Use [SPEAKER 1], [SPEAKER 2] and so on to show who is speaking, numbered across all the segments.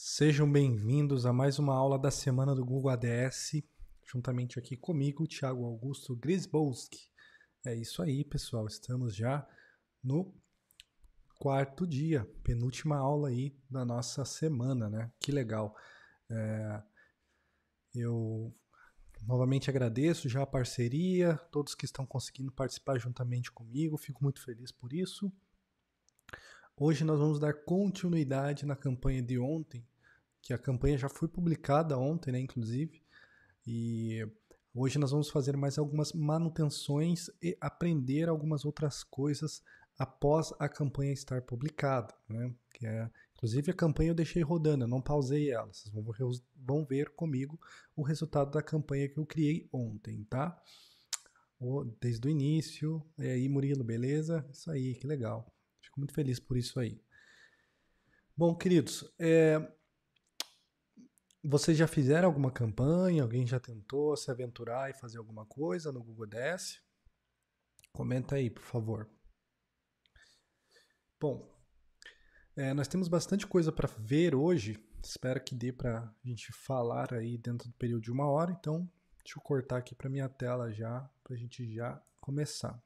[SPEAKER 1] Sejam bem-vindos a mais uma aula da semana do Google ADS, juntamente aqui comigo, Thiago Augusto Grisbowski. É isso aí, pessoal, estamos já no quarto dia, penúltima aula aí da nossa semana, né? Que legal. É, eu novamente agradeço já a parceria, todos que estão conseguindo participar juntamente comigo, fico muito feliz por isso. Hoje nós vamos dar continuidade na campanha de ontem, que a campanha já foi publicada ontem, né, inclusive. E hoje nós vamos fazer mais algumas manutenções e aprender algumas outras coisas após a campanha estar publicada, né? Que é, inclusive a campanha eu deixei rodando, eu não pausei ela. Vocês vão ver, vão ver comigo o resultado da campanha que eu criei ontem, tá? Desde o início. E aí, Murilo, beleza? Isso aí, que legal muito feliz por isso aí. Bom, queridos, é... vocês já fizeram alguma campanha? Alguém já tentou se aventurar e fazer alguma coisa no Google Ads? Comenta aí, por favor. Bom, é, nós temos bastante coisa para ver hoje. Espero que dê para a gente falar aí dentro do período de uma hora. Então, deixa eu cortar aqui para minha tela já, para a gente já começar.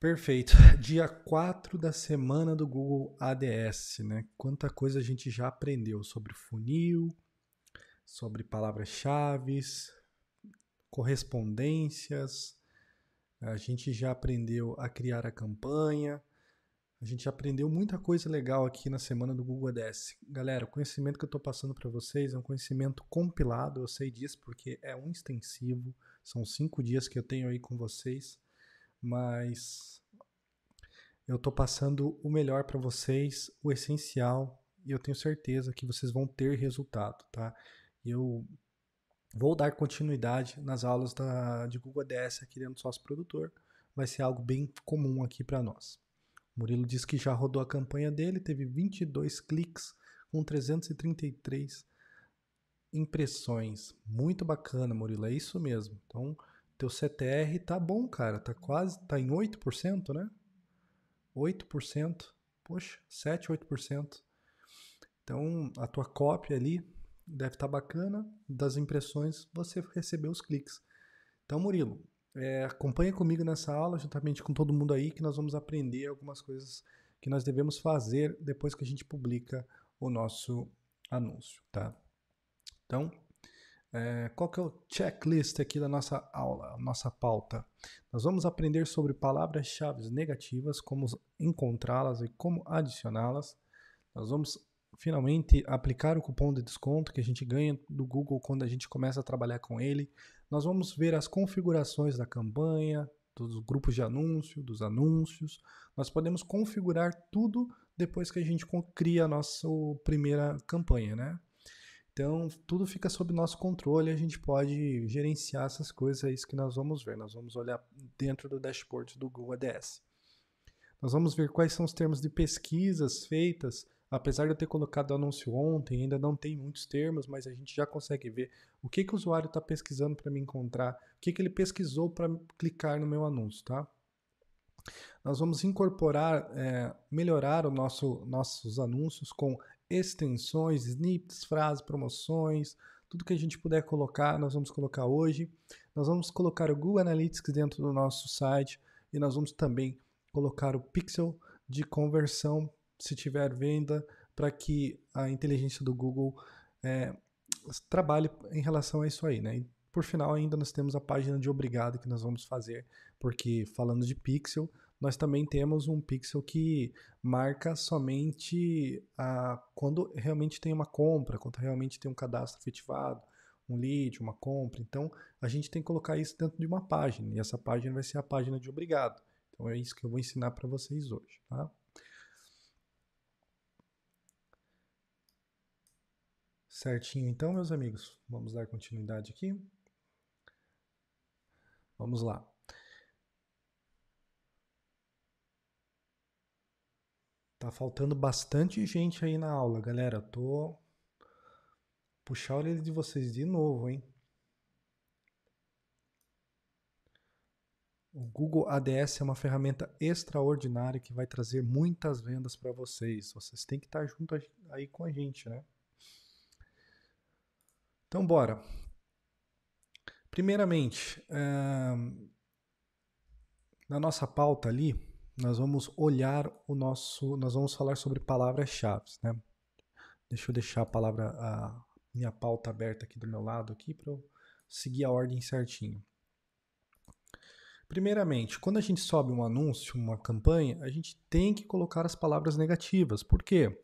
[SPEAKER 1] Perfeito. Dia 4 da semana do Google ADS, né? Quanta coisa a gente já aprendeu sobre funil, sobre palavras-chave, correspondências. A gente já aprendeu a criar a campanha. A gente aprendeu muita coisa legal aqui na semana do Google ADS. Galera, o conhecimento que eu estou passando para vocês é um conhecimento compilado, eu sei disso porque é um extensivo. São cinco dias que eu tenho aí com vocês mas eu estou passando o melhor para vocês, o essencial, e eu tenho certeza que vocês vão ter resultado, tá? Eu vou dar continuidade nas aulas da, de Google ADS aqui dentro do sócio produtor, vai ser algo bem comum aqui para nós. O Murilo diz que já rodou a campanha dele, teve 22 cliques com 333 impressões. Muito bacana, Murilo, é isso mesmo. Então, teu CTR tá bom, cara. Tá quase. Tá em 8%, né? 8%. Poxa, 7, 8%. Então, a tua cópia ali deve estar tá bacana. Das impressões, você recebeu os cliques. Então, Murilo, é, acompanha comigo nessa aula, juntamente com todo mundo aí, que nós vamos aprender algumas coisas que nós devemos fazer depois que a gente publica o nosso anúncio, tá? Então, é, qual que é o checklist aqui da nossa aula, nossa pauta? Nós vamos aprender sobre palavras-chave negativas, como encontrá-las e como adicioná-las. Nós vamos finalmente aplicar o cupom de desconto que a gente ganha do Google quando a gente começa a trabalhar com ele. Nós vamos ver as configurações da campanha, dos grupos de anúncio, dos anúncios. Nós podemos configurar tudo depois que a gente cria a nossa primeira campanha, né? Então, tudo fica sob nosso controle, a gente pode gerenciar essas coisas, é isso que nós vamos ver. Nós vamos olhar dentro do dashboard do Google ADS. Nós vamos ver quais são os termos de pesquisas feitas. Apesar de eu ter colocado o anúncio ontem, ainda não tem muitos termos, mas a gente já consegue ver o que, que o usuário está pesquisando para me encontrar, o que, que ele pesquisou para clicar no meu anúncio, tá? Nós vamos incorporar, é, melhorar o nosso, nossos anúncios com extensões, snippets, frases, promoções, tudo que a gente puder colocar, nós vamos colocar hoje. Nós vamos colocar o Google Analytics dentro do nosso site e nós vamos também colocar o pixel de conversão, se tiver venda, para que a inteligência do Google é, trabalhe em relação a isso aí, né? E por final, ainda nós temos a página de obrigado que nós vamos fazer, porque falando de pixel, nós também temos um pixel que marca somente a, ah, quando realmente tem uma compra, quando realmente tem um cadastro efetivado, um lead, uma compra. Então, a gente tem que colocar isso dentro de uma página, e essa página vai ser a página de obrigado. Então, é isso que eu vou ensinar para vocês hoje. Tá? Certinho, então, meus amigos, vamos dar continuidade aqui. Vamos lá. Tá faltando bastante gente aí na aula, galera. Tô puxar a de vocês de novo, hein? O Google ADS é uma ferramenta extraordinária que vai trazer muitas vendas para vocês. Vocês têm que estar tá junto aí com a gente, né? Então, bora. Primeiramente, eh, na nossa pauta ali, nós vamos olhar o nosso, nós vamos falar sobre palavras-chave, né? Deixa eu deixar a palavra, a minha pauta aberta aqui do meu lado aqui para eu seguir a ordem certinho. Primeiramente, quando a gente sobe um anúncio, uma campanha, a gente tem que colocar as palavras negativas. Por quê?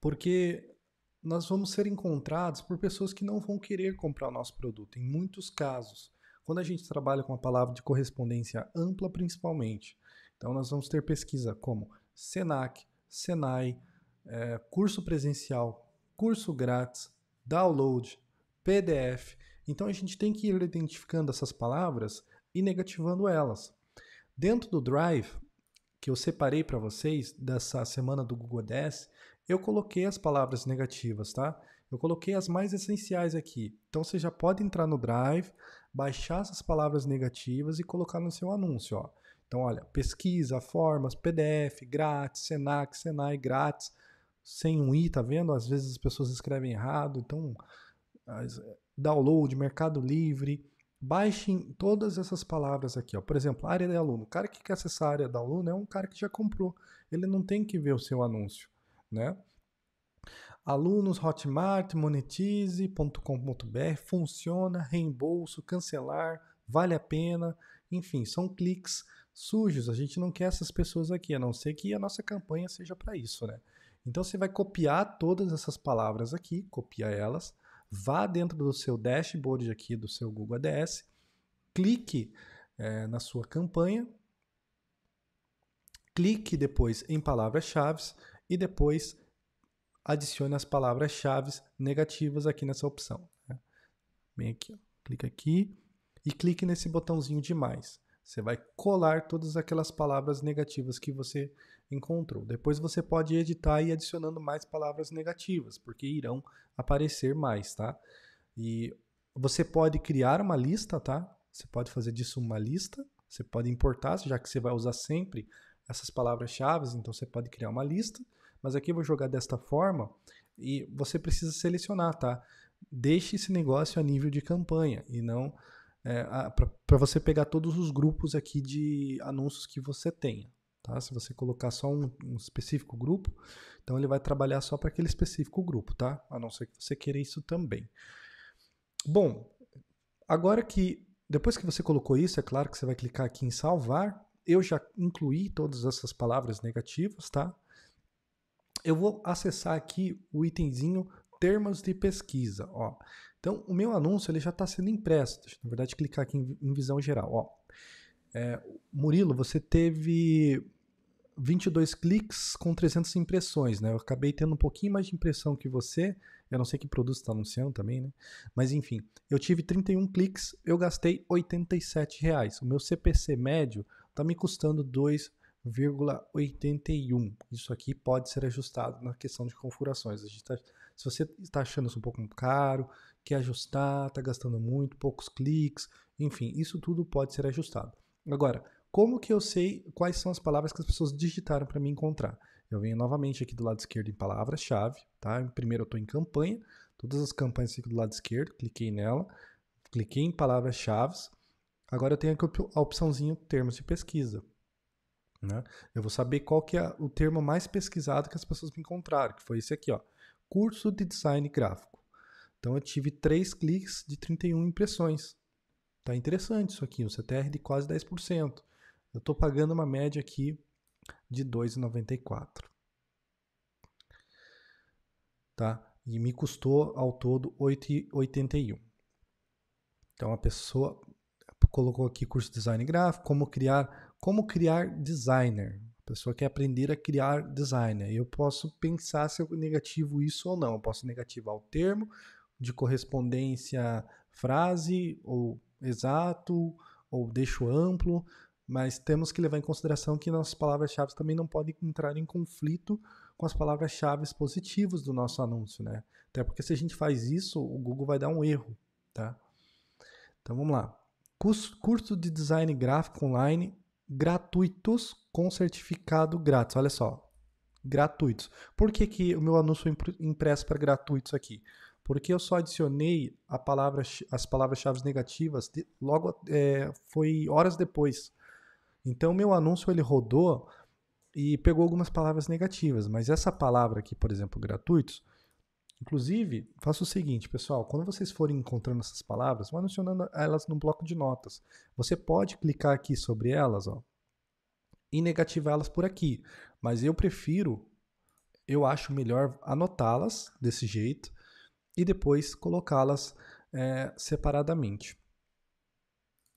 [SPEAKER 1] Porque nós vamos ser encontrados por pessoas que não vão querer comprar o nosso produto, em muitos casos. Quando a gente trabalha com a palavra de correspondência ampla, principalmente, então, nós vamos ter pesquisa como SENAC, SENAI, é, curso presencial, curso grátis, download, PDF. Então, a gente tem que ir identificando essas palavras e negativando elas. Dentro do Drive, que eu separei para vocês dessa semana do Google Ads, eu coloquei as palavras negativas, tá? Eu coloquei as mais essenciais aqui. Então você já pode entrar no Drive, baixar essas palavras negativas e colocar no seu anúncio, ó. Então, olha, pesquisa, formas, PDF, grátis, Senac, Senai, grátis, sem um i, tá vendo? Às vezes as pessoas escrevem errado, então download, Mercado Livre, baixem todas essas palavras aqui, ó. Por exemplo, área de aluno. O cara que quer acessar a área de aluno é um cara que já comprou, ele não tem que ver o seu anúncio, né? Alunos Hotmart, monetize.com.br, funciona, reembolso, cancelar, vale a pena, enfim, são cliques sujos. A gente não quer essas pessoas aqui, a não ser que a nossa campanha seja para isso, né? Então você vai copiar todas essas palavras aqui, copia elas, vá dentro do seu dashboard aqui do seu Google ADS, clique é, na sua campanha, clique depois em palavras-chave e depois adicione as palavras-chave negativas aqui nessa opção. Né? Bem aqui, ó. clica aqui e clique nesse botãozinho de mais. Você vai colar todas aquelas palavras negativas que você encontrou. Depois você pode editar e ir adicionando mais palavras negativas, porque irão aparecer mais, tá? E você pode criar uma lista, tá? Você pode fazer disso uma lista, você pode importar, já que você vai usar sempre essas palavras-chave, então você pode criar uma lista, mas aqui eu vou jogar desta forma e você precisa selecionar, tá? Deixe esse negócio a nível de campanha e não é, para você pegar todos os grupos aqui de anúncios que você tenha. Tá? Se você colocar só um, um específico grupo, então ele vai trabalhar só para aquele específico grupo, tá? A não ser que você queira isso também. Bom, agora que depois que você colocou isso, é claro que você vai clicar aqui em salvar. Eu já incluí todas essas palavras negativas, tá? Eu vou acessar aqui o itemzinho termos de pesquisa, ó. Então, o meu anúncio ele já está sendo impresso. Deixa, na verdade, clicar aqui em, em visão geral. Ó. É, Murilo, você teve 22 cliques com 300 impressões, né? Eu acabei tendo um pouquinho mais de impressão que você. Eu não sei que produto está anunciando também, né? Mas enfim, eu tive 31 cliques, eu gastei 87 reais. O meu CPC médio está me custando 2 0,81. Isso aqui pode ser ajustado na questão de configurações. A gente está se você está achando isso um pouco caro, quer ajustar, está gastando muito, poucos cliques, enfim, isso tudo pode ser ajustado. Agora, como que eu sei quais são as palavras que as pessoas digitaram para me encontrar? Eu venho novamente aqui do lado esquerdo em palavra-chave, tá? Primeiro eu estou em campanha, todas as campanhas aqui do lado esquerdo, cliquei nela, cliquei em palavras-chave, agora eu tenho aqui a opçãozinha termos de pesquisa. Né? Eu vou saber qual que é o termo mais pesquisado que as pessoas me encontraram, que foi esse aqui, ó curso de design gráfico. Então eu tive 3 cliques de 31 impressões. Tá interessante isso aqui, um CTR de quase 10%. Eu estou pagando uma média aqui de 2,94. Tá? E me custou ao todo 8,81. Então a pessoa colocou aqui curso de design gráfico, como criar, como criar designer pessoa quer aprender a criar designer. Eu posso pensar se eu negativo isso ou não. Eu posso negativar o termo de correspondência frase ou exato ou deixo amplo, mas temos que levar em consideração que nossas palavras-chave também não podem entrar em conflito com as palavras-chave positivas do nosso anúncio, né? Até porque se a gente faz isso, o Google vai dar um erro, tá? Então vamos lá. curso de design gráfico online gratuitos com certificado grátis. Olha só, gratuitos. Por que, que o meu anúncio impresso para gratuitos aqui? Porque eu só adicionei a palavra, as palavras-chave negativas de, logo é, foi horas depois. Então meu anúncio ele rodou e pegou algumas palavras negativas, mas essa palavra aqui, por exemplo, gratuitos, Inclusive, faça o seguinte, pessoal, quando vocês forem encontrando essas palavras, vão adicionando elas num bloco de notas. Você pode clicar aqui sobre elas, ó, e negativá-las por aqui, mas eu prefiro, eu acho melhor anotá-las desse jeito e depois colocá-las é, separadamente.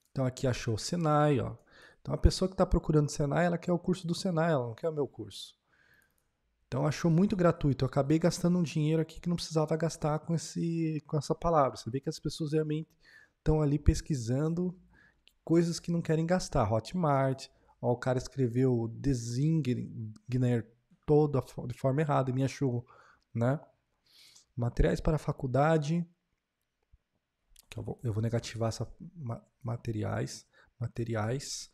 [SPEAKER 1] Então aqui achou o Senai, ó. Então a pessoa que está procurando o Senai, ela quer o curso do Senai, ela não quer o meu curso. Então achou muito gratuito. Eu acabei gastando um dinheiro aqui que não precisava gastar com, esse, com essa palavra. Você vê que as pessoas realmente estão ali pesquisando coisas que não querem gastar. Hotmart, ó, o cara escreveu Designer toda de forma errada e me achou, né? Materiais para a faculdade. Eu vou, eu vou negativar essa ma, materiais, materiais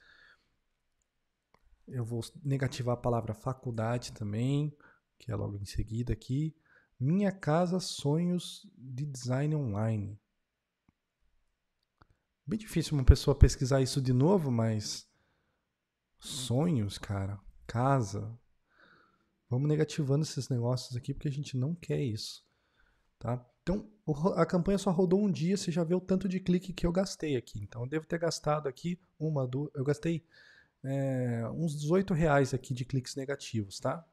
[SPEAKER 1] eu vou negativar a palavra faculdade também, que é logo em seguida aqui. Minha Casa Sonhos de Design Online. Bem difícil uma pessoa pesquisar isso de novo, mas. Sonhos, cara. Casa. Vamos negativando esses negócios aqui porque a gente não quer isso. Tá? Então, a campanha só rodou um dia, você já vê o tanto de clique que eu gastei aqui. Então, eu devo ter gastado aqui uma, duas. Eu gastei é, uns 18 reais aqui de cliques negativos, tá?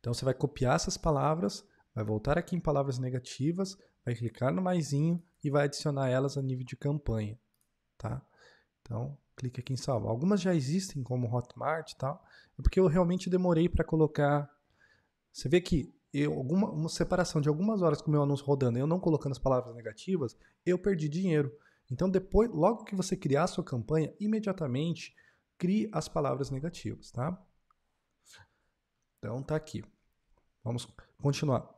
[SPEAKER 1] Então você vai copiar essas palavras, vai voltar aqui em palavras negativas, vai clicar no maisinho e vai adicionar elas a nível de campanha, tá? Então, clique aqui em salvar. Algumas já existem como Hotmart e tal, é porque eu realmente demorei para colocar. Você vê que eu, alguma, uma separação de algumas horas com o meu anúncio rodando eu não colocando as palavras negativas, eu perdi dinheiro. Então, depois, logo que você criar a sua campanha, imediatamente crie as palavras negativas, tá? Então, tá aqui. Vamos continuar.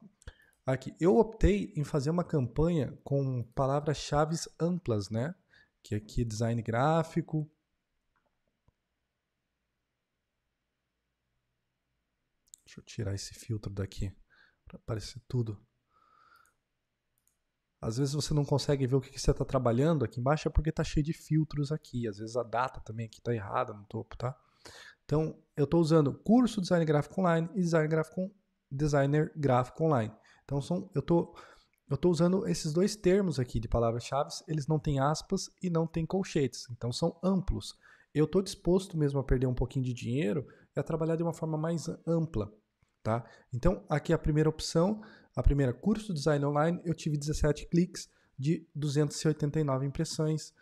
[SPEAKER 1] Aqui, eu optei em fazer uma campanha com palavras-chave amplas, né? Que é aqui é design gráfico, Deixa eu tirar esse filtro daqui para aparecer tudo. Às vezes você não consegue ver o que, que você está trabalhando aqui embaixo, é porque está cheio de filtros aqui. Às vezes a data também aqui está errada no topo, tá? Então, eu estou usando curso Design Gráfico Online e Design Gráfico, Designer Gráfico Online. Então, são, eu tô, estou usando esses dois termos aqui de palavras-chave. Eles não têm aspas e não têm colchetes. Então, são amplos. Eu estou disposto mesmo a perder um pouquinho de dinheiro e a trabalhar de uma forma mais ampla. Tá? Então, aqui a primeira opção a primeira, curso design online, eu tive 17 cliques de 289 impressões.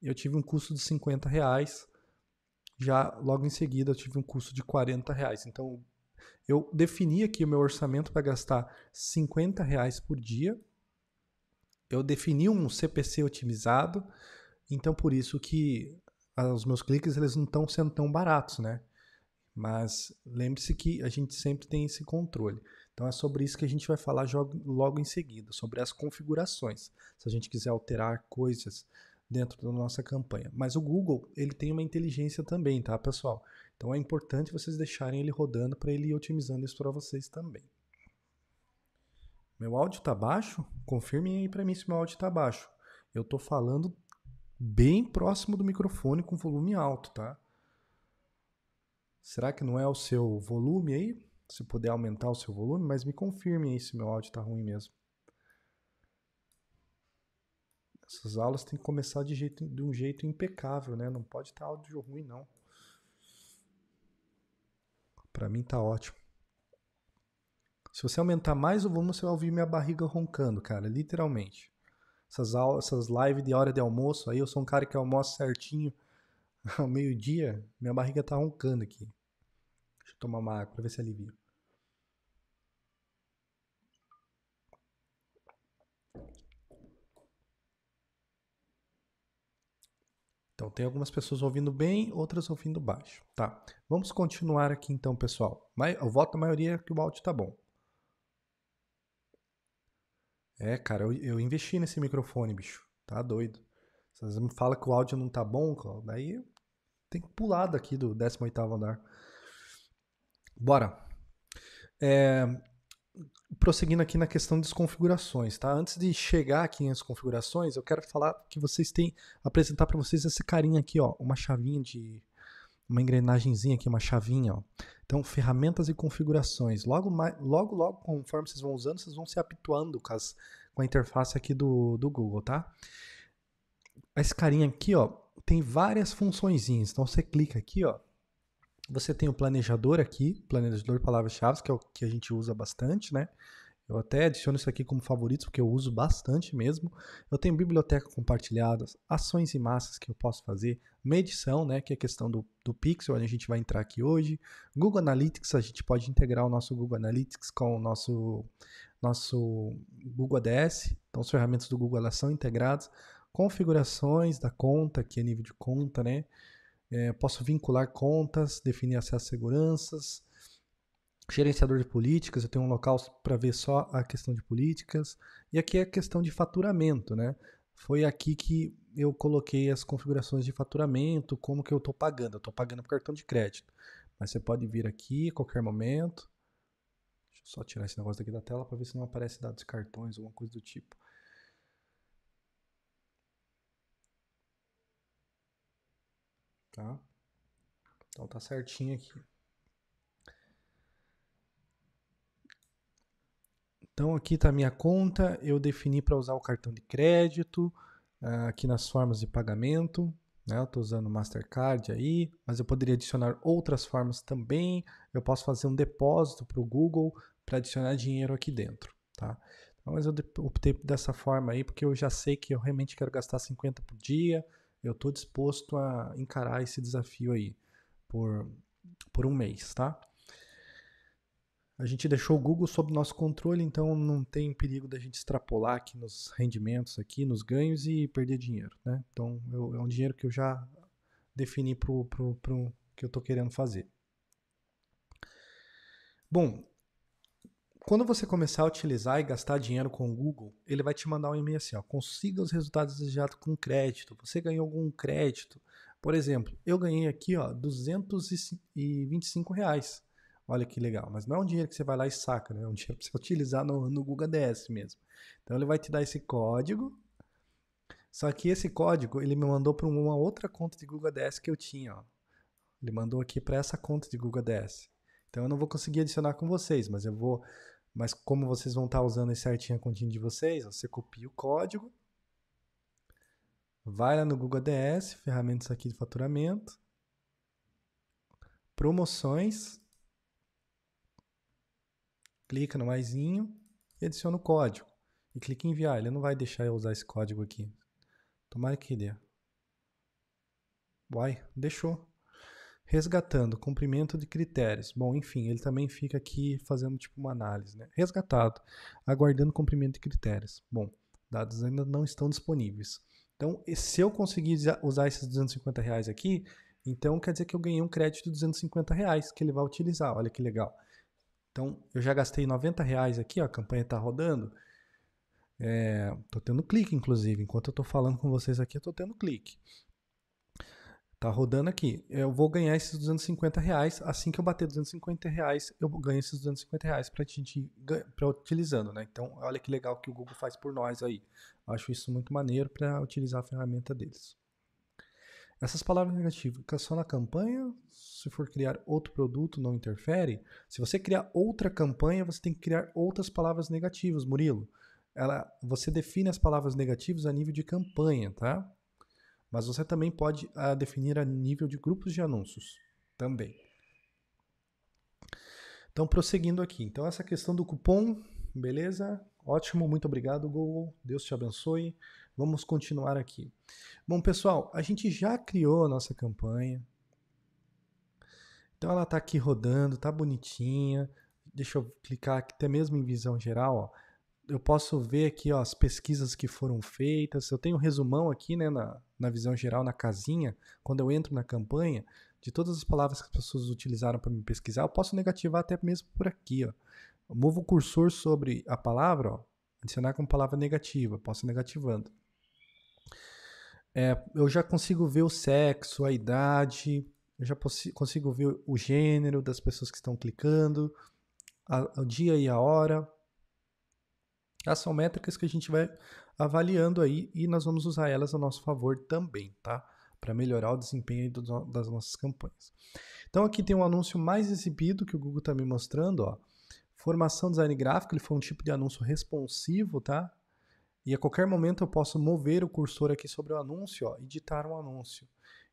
[SPEAKER 1] Eu tive um custo de 50 reais. Já logo em seguida eu tive um custo de 40 reais. Então eu defini aqui o meu orçamento para gastar 50 reais por dia. Eu defini um CPC otimizado. Então por isso que ah, os meus cliques eles não estão sendo tão baratos, né? Mas lembre-se que a gente sempre tem esse controle. Então é sobre isso que a gente vai falar logo em seguida, sobre as configurações, se a gente quiser alterar coisas dentro da nossa campanha. Mas o Google, ele tem uma inteligência também, tá, pessoal? Então é importante vocês deixarem ele rodando para ele ir otimizando isso para vocês também. Meu áudio está baixo? Confirmem aí para mim se meu áudio está baixo. Eu estou falando bem próximo do microfone com volume alto, tá? Será que não é o seu volume aí? se puder aumentar o seu volume, mas me confirme aí se meu áudio tá ruim mesmo. Essas aulas têm que começar de, jeito, de um jeito impecável, né? Não pode estar tá áudio ruim, não. Para mim tá ótimo. Se você aumentar mais o volume, você vai ouvir minha barriga roncando, cara, literalmente. Essas, aulas, essas lives de hora de almoço aí, eu sou um cara que almoça certinho ao meio-dia, minha barriga tá roncando aqui. Deixa eu tomar uma água para ver se alivia. Então tem algumas pessoas ouvindo bem, outras ouvindo baixo, tá? Vamos continuar aqui então, pessoal. Eu voto a maioria que o áudio tá bom. É, cara, eu, eu investi nesse microfone, bicho. Tá doido. Se você me fala que o áudio não tá bom, daí tem que pular daqui do 18º andar. Bora. É, prosseguindo aqui na questão das configurações, tá? Antes de chegar aqui nas configurações, eu quero falar que vocês têm apresentar para vocês esse carinha aqui, ó, uma chavinha de uma engrenagemzinha aqui, uma chavinha, ó. Então, ferramentas e configurações. Logo, logo, logo, conforme vocês vão usando, vocês vão se habituando com, as, com a interface aqui do, do Google, tá? Esse carinha aqui, ó, tem várias funções. Então, você clica aqui, ó, você tem o planejador aqui, planejador palavras-chave, que é o que a gente usa bastante, né? Eu até adiciono isso aqui como favoritos, porque eu uso bastante mesmo. Eu tenho biblioteca compartilhada, ações e massas que eu posso fazer, medição, né, que é a questão do, do pixel, onde a gente vai entrar aqui hoje. Google Analytics, a gente pode integrar o nosso Google Analytics com o nosso, nosso Google ADS. Então, as ferramentas do Google elas são integradas. Configurações da conta, que é nível de conta, né? É, posso vincular contas, definir acesso a seguranças, gerenciador de políticas, eu tenho um local para ver só a questão de políticas. E aqui é a questão de faturamento, né? Foi aqui que eu coloquei as configurações de faturamento, como que eu estou pagando. Eu estou pagando por cartão de crédito. Mas você pode vir aqui a qualquer momento. Deixa eu só tirar esse negócio daqui da tela para ver se não aparece dados cartões, alguma coisa do tipo. tá? Então tá certinho aqui. Então aqui está a minha conta, eu defini para usar o cartão de crédito, ah, aqui nas formas de pagamento, né? eu estou usando Mastercard aí, mas eu poderia adicionar outras formas também, eu posso fazer um depósito para o Google para adicionar dinheiro aqui dentro. Tá? Então, mas eu optei dessa forma aí porque eu já sei que eu realmente quero gastar 50 por dia, eu estou disposto a encarar esse desafio aí por, por um mês, tá? A gente deixou o Google sob nosso controle, então não tem perigo da gente extrapolar aqui nos rendimentos, aqui nos ganhos e perder dinheiro, né? Então eu, é um dinheiro que eu já defini para o que eu estou querendo fazer. Bom, quando você começar a utilizar e gastar dinheiro com o Google, ele vai te mandar um e-mail assim, ó, consiga os resultados desejados com crédito. Você ganhou algum crédito? Por exemplo, eu ganhei aqui, ó, 225 reais. Olha que legal. Mas não é um dinheiro que você vai lá e saca, né? É um dinheiro que você utilizar no, no Google ADS mesmo. Então ele vai te dar esse código. Só que esse código ele me mandou para uma outra conta de Google ADS que eu tinha. Ó. Ele mandou aqui para essa conta de Google ADS. Então eu não vou conseguir adicionar com vocês, mas eu vou mas como vocês vão estar tá usando esse certinho a continha de vocês, você copia o código, vai lá no Google ADS, ferramentas aqui de faturamento, promoções, clica no maisinho e adiciona o código. E clica em enviar, ele não vai deixar eu usar esse código aqui. Tomara que dê. Uai, deixou. Resgatando, cumprimento de critérios. Bom, enfim, ele também fica aqui fazendo tipo uma análise. Né? Resgatado, aguardando cumprimento de critérios. Bom, dados ainda não estão disponíveis. Então, se eu conseguir usar esses 250 reais aqui, então quer dizer que eu ganhei um crédito de 250 reais que ele vai utilizar. Olha que legal. Então, eu já gastei 90 reais aqui, ó, a campanha está rodando. É, tô tendo clique, inclusive. Enquanto eu tô falando com vocês aqui, eu tô tendo clique tá rodando aqui. Eu vou ganhar esses 250 reais. Assim que eu bater 250 reais, eu ganho esses 250 reais para a gente para utilizando, né? Então, olha que legal que o Google faz por nós aí. Acho isso muito maneiro para utilizar a ferramenta deles. Essas palavras negativas só na campanha, se for criar outro produto, não interfere. Se você criar outra campanha, você tem que criar outras palavras negativas, Murilo. Ela, você define as palavras negativas a nível de campanha, tá? Mas você também pode a, ah, definir a nível de grupos de anúncios também. Então, prosseguindo aqui. Então, essa questão do cupom, beleza? Ótimo, muito obrigado, Google. Deus te abençoe. Vamos continuar aqui. Bom, pessoal, a gente já criou a nossa campanha. Então, ela está aqui rodando, está bonitinha. Deixa eu clicar aqui, até mesmo em visão geral, ó eu posso ver aqui ó, as pesquisas que foram feitas. Eu tenho um resumão aqui né, na, na visão geral, na casinha, quando eu entro na campanha, de todas as palavras que as pessoas utilizaram para me pesquisar, eu posso negativar até mesmo por aqui. Ó. Eu movo o cursor sobre a palavra, ó, adicionar como palavra negativa, posso negativando. É, eu já consigo ver o sexo, a idade, eu já consigo ver o gênero das pessoas que estão clicando, a, o dia e a hora, essas são métricas que a gente vai avaliando aí e nós vamos usar elas a nosso favor também, tá? Para melhorar o desempenho do, das nossas campanhas. Então aqui tem um anúncio mais exibido que o Google está me mostrando, ó. Formação design gráfico, ele foi um tipo de anúncio responsivo, tá? E a qualquer momento eu posso mover o cursor aqui sobre o anúncio, ó, editar um anúncio.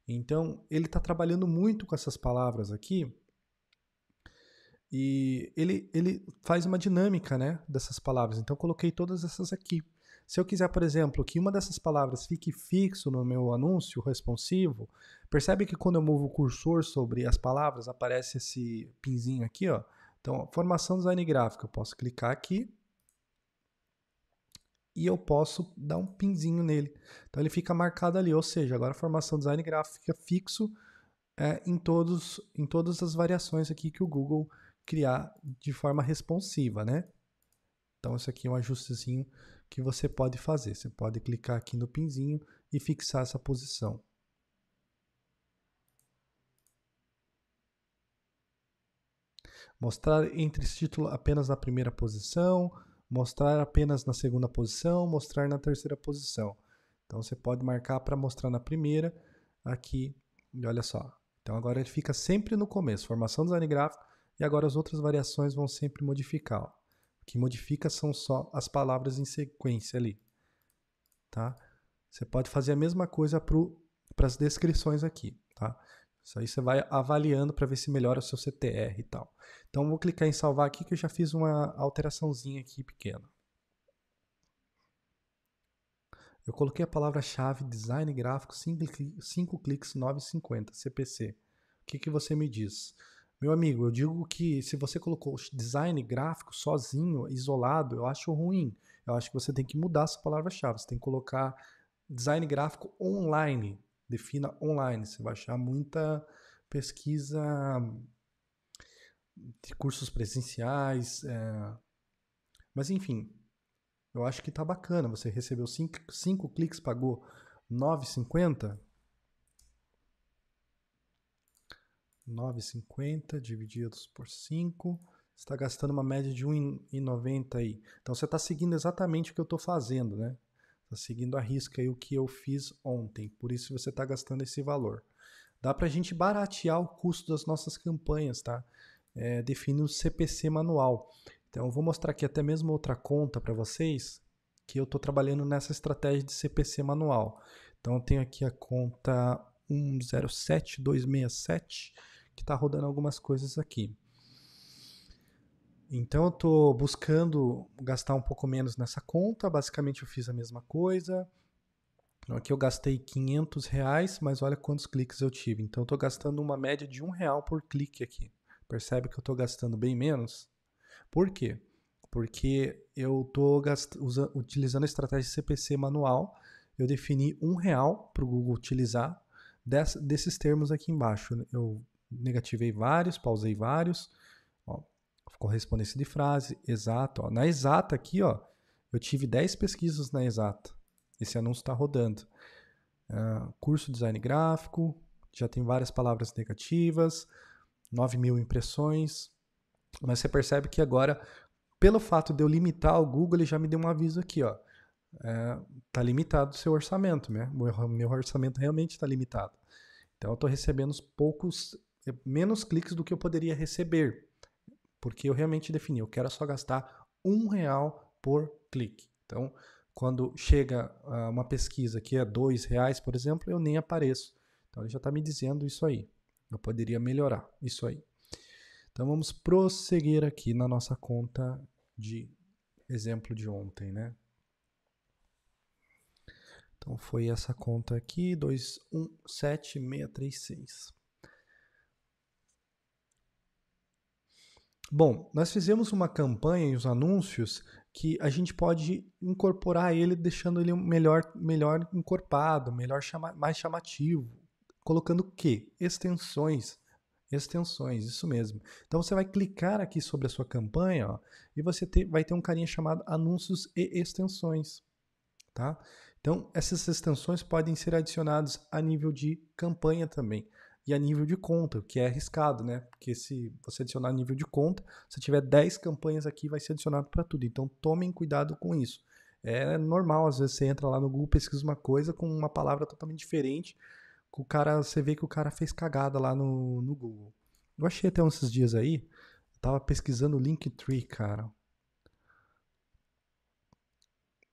[SPEAKER 1] Então ele está trabalhando muito com essas palavras aqui e ele, ele faz uma dinâmica né, dessas palavras. Então, eu coloquei todas essas aqui. Se eu quiser, por exemplo, que uma dessas palavras fique fixo no meu anúncio responsivo, percebe que quando eu movo o cursor sobre as palavras, aparece esse pinzinho aqui, ó. Então, formação design gráfico, eu posso clicar aqui e eu posso dar um pinzinho nele. Então, ele fica marcado ali, ou seja, agora a formação design gráfico fica fixo é, em, todos, em todas as variações aqui que o Google criar de forma responsiva, né? Então, isso aqui é um ajustezinho que você pode fazer. Você pode clicar aqui no pinzinho e fixar essa posição. Mostrar entre título apenas na primeira posição, mostrar apenas na segunda posição, mostrar na terceira posição. Então, você pode marcar para mostrar na primeira, aqui, e olha só. Então, agora ele fica sempre no começo. Formação do design gráfico, e agora as outras variações vão sempre modificar. Ó. O que modifica são só as palavras em sequência ali. Tá? Você pode fazer a mesma coisa para as descrições aqui. Tá? Isso aí você vai avaliando para ver se melhora o seu CTR e tal. Então vou clicar em salvar aqui que eu já fiz uma alteraçãozinha aqui pequena. Eu coloquei a palavra-chave design gráfico 5 cliques 9,50 CPC. O que, que você me diz? Meu amigo, eu digo que se você colocou design gráfico sozinho, isolado, eu acho ruim. Eu acho que você tem que mudar essa palavra-chave. Você tem que colocar design gráfico online. Defina online. Você vai achar muita pesquisa de cursos presenciais. É... Mas enfim, eu acho que tá bacana. Você recebeu 5 cliques, pagou 9,50. 9,50 divididos por 5, está gastando uma média de 1,90 aí. Então você está seguindo exatamente o que eu estou fazendo, né? Está seguindo a risca aí o que eu fiz ontem, por isso você está gastando esse valor. Dá para a gente baratear o custo das nossas campanhas, tá? É, define o CPC manual. Então eu vou mostrar aqui até mesmo outra conta para vocês que eu estou trabalhando nessa estratégia de CPC manual. Então eu tenho aqui a conta 107267 que está rodando algumas coisas aqui. Então eu estou buscando gastar um pouco menos nessa conta. Basicamente eu fiz a mesma coisa. Aqui eu gastei 500 reais, mas olha quantos cliques eu tive. Então eu estou gastando uma média de um real por clique aqui. Percebe que eu estou gastando bem menos? Por quê? Porque eu estou utilizando a estratégia CPC manual. Eu defini um real para o Google utilizar desses termos aqui embaixo. Eu negativei vários, pausei vários. Ó, correspondência de frase, exato. Ó. Na exata aqui, ó, eu tive 10 pesquisas na exata. Esse anúncio está rodando. Uh, curso design gráfico, já tem várias palavras negativas, 9 mil impressões. Mas você percebe que agora, pelo fato de eu limitar o Google, ele já me deu um aviso aqui, ó. É, tá limitado o seu orçamento, né? Meu, meu orçamento realmente está limitado. Então eu estou recebendo poucos menos cliques do que eu poderia receber, porque eu realmente defini, eu quero só gastar um real por clique. Então, quando chega ah, uma pesquisa que é dois reais, por exemplo, eu nem apareço. Então, ele já está me dizendo isso aí. Eu poderia melhorar isso aí. Então, vamos prosseguir aqui na nossa conta de exemplo de ontem, né? Então, foi essa conta aqui, 217636. Bom, nós fizemos uma campanha e os anúncios que a gente pode incorporar ele, deixando ele melhor, melhor encorpado, melhor chama, mais chamativo, colocando o quê? Extensões. Extensões, isso mesmo. Então você vai clicar aqui sobre a sua campanha ó, e você ter, vai ter um carinha chamado anúncios e extensões. Tá? Então essas extensões podem ser adicionadas a nível de campanha também e a nível de conta, o que é arriscado, né? Porque se você adicionar nível de conta, se tiver 10 campanhas aqui, vai ser adicionado para tudo. Então tomem cuidado com isso. É normal, às vezes você entra lá no Google, pesquisa uma coisa com uma palavra totalmente diferente, o cara, você vê que o cara fez cagada lá no, no Google. Eu achei até uns dias aí, eu tava pesquisando o Linktree, cara.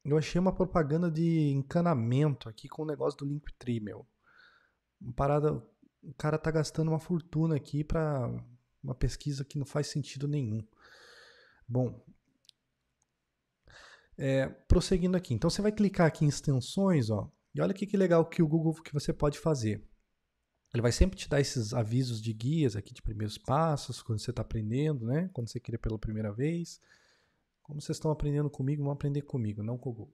[SPEAKER 1] Eu achei uma propaganda de encanamento aqui com o negócio do Linktree, meu. Uma parada o cara tá gastando uma fortuna aqui para uma pesquisa que não faz sentido nenhum. Bom, é, prosseguindo aqui. Então você vai clicar aqui em extensões, ó, e olha que, que legal que o Google que você pode fazer. Ele vai sempre te dar esses avisos de guias aqui de primeiros passos, quando você está aprendendo, né? Quando você cria pela primeira vez. Como vocês estão aprendendo comigo, vão aprender comigo, não com o Google.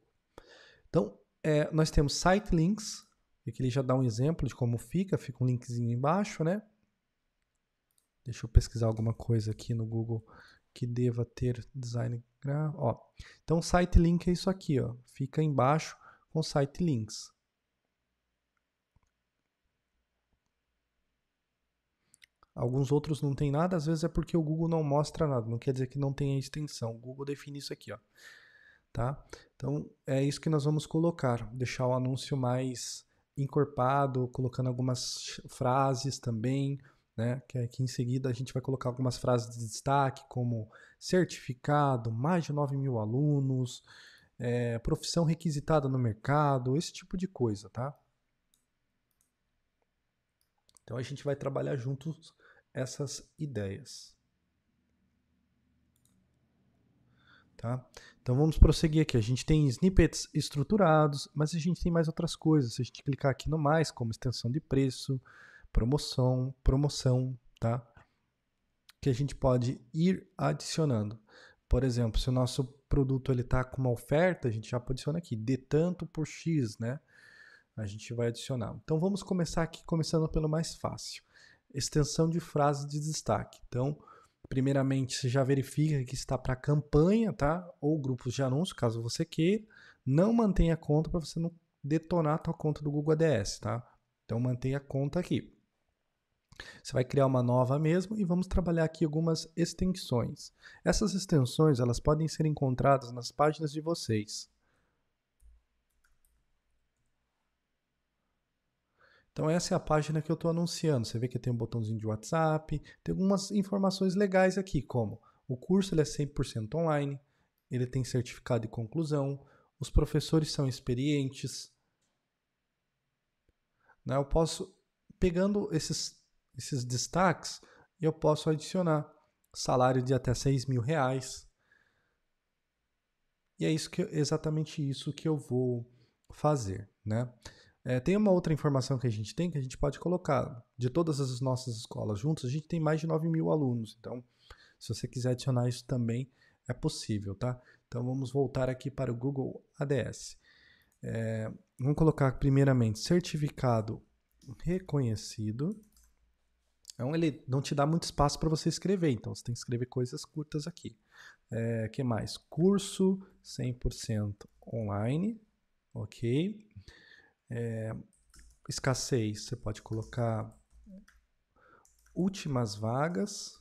[SPEAKER 1] Então, é, nós temos site links, aqui ele já dá um exemplo de como fica, fica um linkzinho embaixo, né? Deixa eu pesquisar alguma coisa aqui no Google que deva ter design gráfico. Ó, então site link é isso aqui, ó. Fica embaixo com site links. Alguns outros não tem nada, às vezes é porque o Google não mostra nada, não quer dizer que não tenha extensão. O Google define isso aqui, ó. Tá? Então é isso que nós vamos colocar, deixar o anúncio mais encorpado, colocando algumas frases também, né? Que aqui em seguida a gente vai colocar algumas frases de destaque, como certificado, mais de 9 mil alunos, é, profissão requisitada no mercado, esse tipo de coisa, tá? Então a gente vai trabalhar juntos essas ideias. Tá? Então vamos prosseguir aqui. A gente tem snippets estruturados, mas a gente tem mais outras coisas. Se a gente clicar aqui no mais, como extensão de preço, promoção, promoção, tá? Que a gente pode ir adicionando. Por exemplo, se o nosso produto ele está com uma oferta, a gente já posiciona aqui, de tanto por X, né? A gente vai adicionar. Então vamos começar aqui, começando pelo mais fácil. Extensão de frases de destaque. Então, Primeiramente, você já verifica que está para campanha, tá? Ou grupos de anúncio, caso você queira. Não mantenha a conta para você não detonar a sua conta do Google ADS, tá? Então mantenha a conta aqui. Você vai criar uma nova mesmo e vamos trabalhar aqui algumas extensões. Essas extensões, elas podem ser encontradas nas páginas de vocês. Então essa é a página que eu estou anunciando. Você vê que tem um botãozinho de WhatsApp, tem algumas informações legais aqui, como o curso ele é 100% online, ele tem certificado de conclusão, os professores são experientes. Né? Eu posso, pegando esses, esses destaques, eu posso adicionar salário de até 6 mil reais. E é isso que, exatamente isso que eu vou fazer. Né? É, tem uma outra informação que a gente tem que a gente pode colocar. De todas as nossas escolas juntas, a gente tem mais de 9 mil alunos. Então, se você quiser adicionar isso também, é possível, tá? Então, vamos voltar aqui para o Google ADS. É, vamos colocar primeiramente certificado reconhecido. Então, ele não te dá muito espaço para você escrever, então você tem que escrever coisas curtas aqui. É, que mais? Curso 100% online, ok? É, escassez, você pode colocar últimas vagas.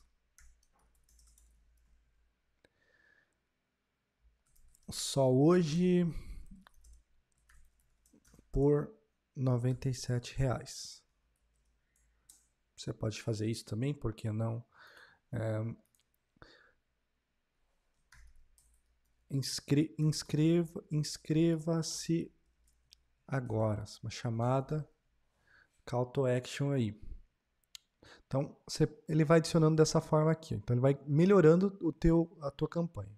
[SPEAKER 1] Só hoje por R$ reais. Você pode fazer isso também, por que não? É, inscreva-se inscreva agora, assim, uma chamada call to action aí. Então, você, ele vai adicionando dessa forma aqui. Então, ele vai melhorando o teu, a tua campanha.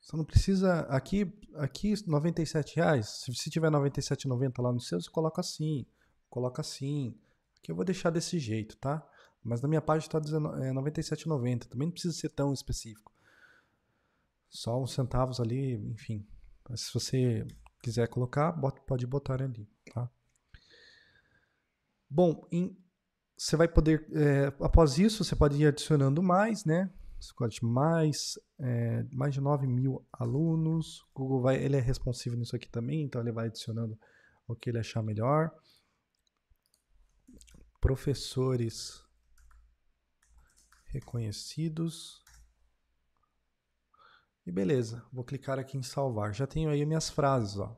[SPEAKER 1] Você não precisa... Aqui, aqui R$ 97,00. Se, se tiver R$ 97,90 lá no seu, você coloca assim. Coloca assim. Aqui eu vou deixar desse jeito, tá? Mas na minha página está R$ 97,90. Também não precisa ser tão específico. Só uns centavos ali, enfim. Mas se você quiser colocar, pode botar ali, tá? Bom, em, você vai poder, é, após isso, você pode ir adicionando mais, né? pode mais, é, mais de 9 mil alunos. O Google vai, ele é responsivo nisso aqui também, então ele vai adicionando o que ele achar melhor. Professores reconhecidos. E beleza, vou clicar aqui em salvar. Já tenho aí minhas frases, ó.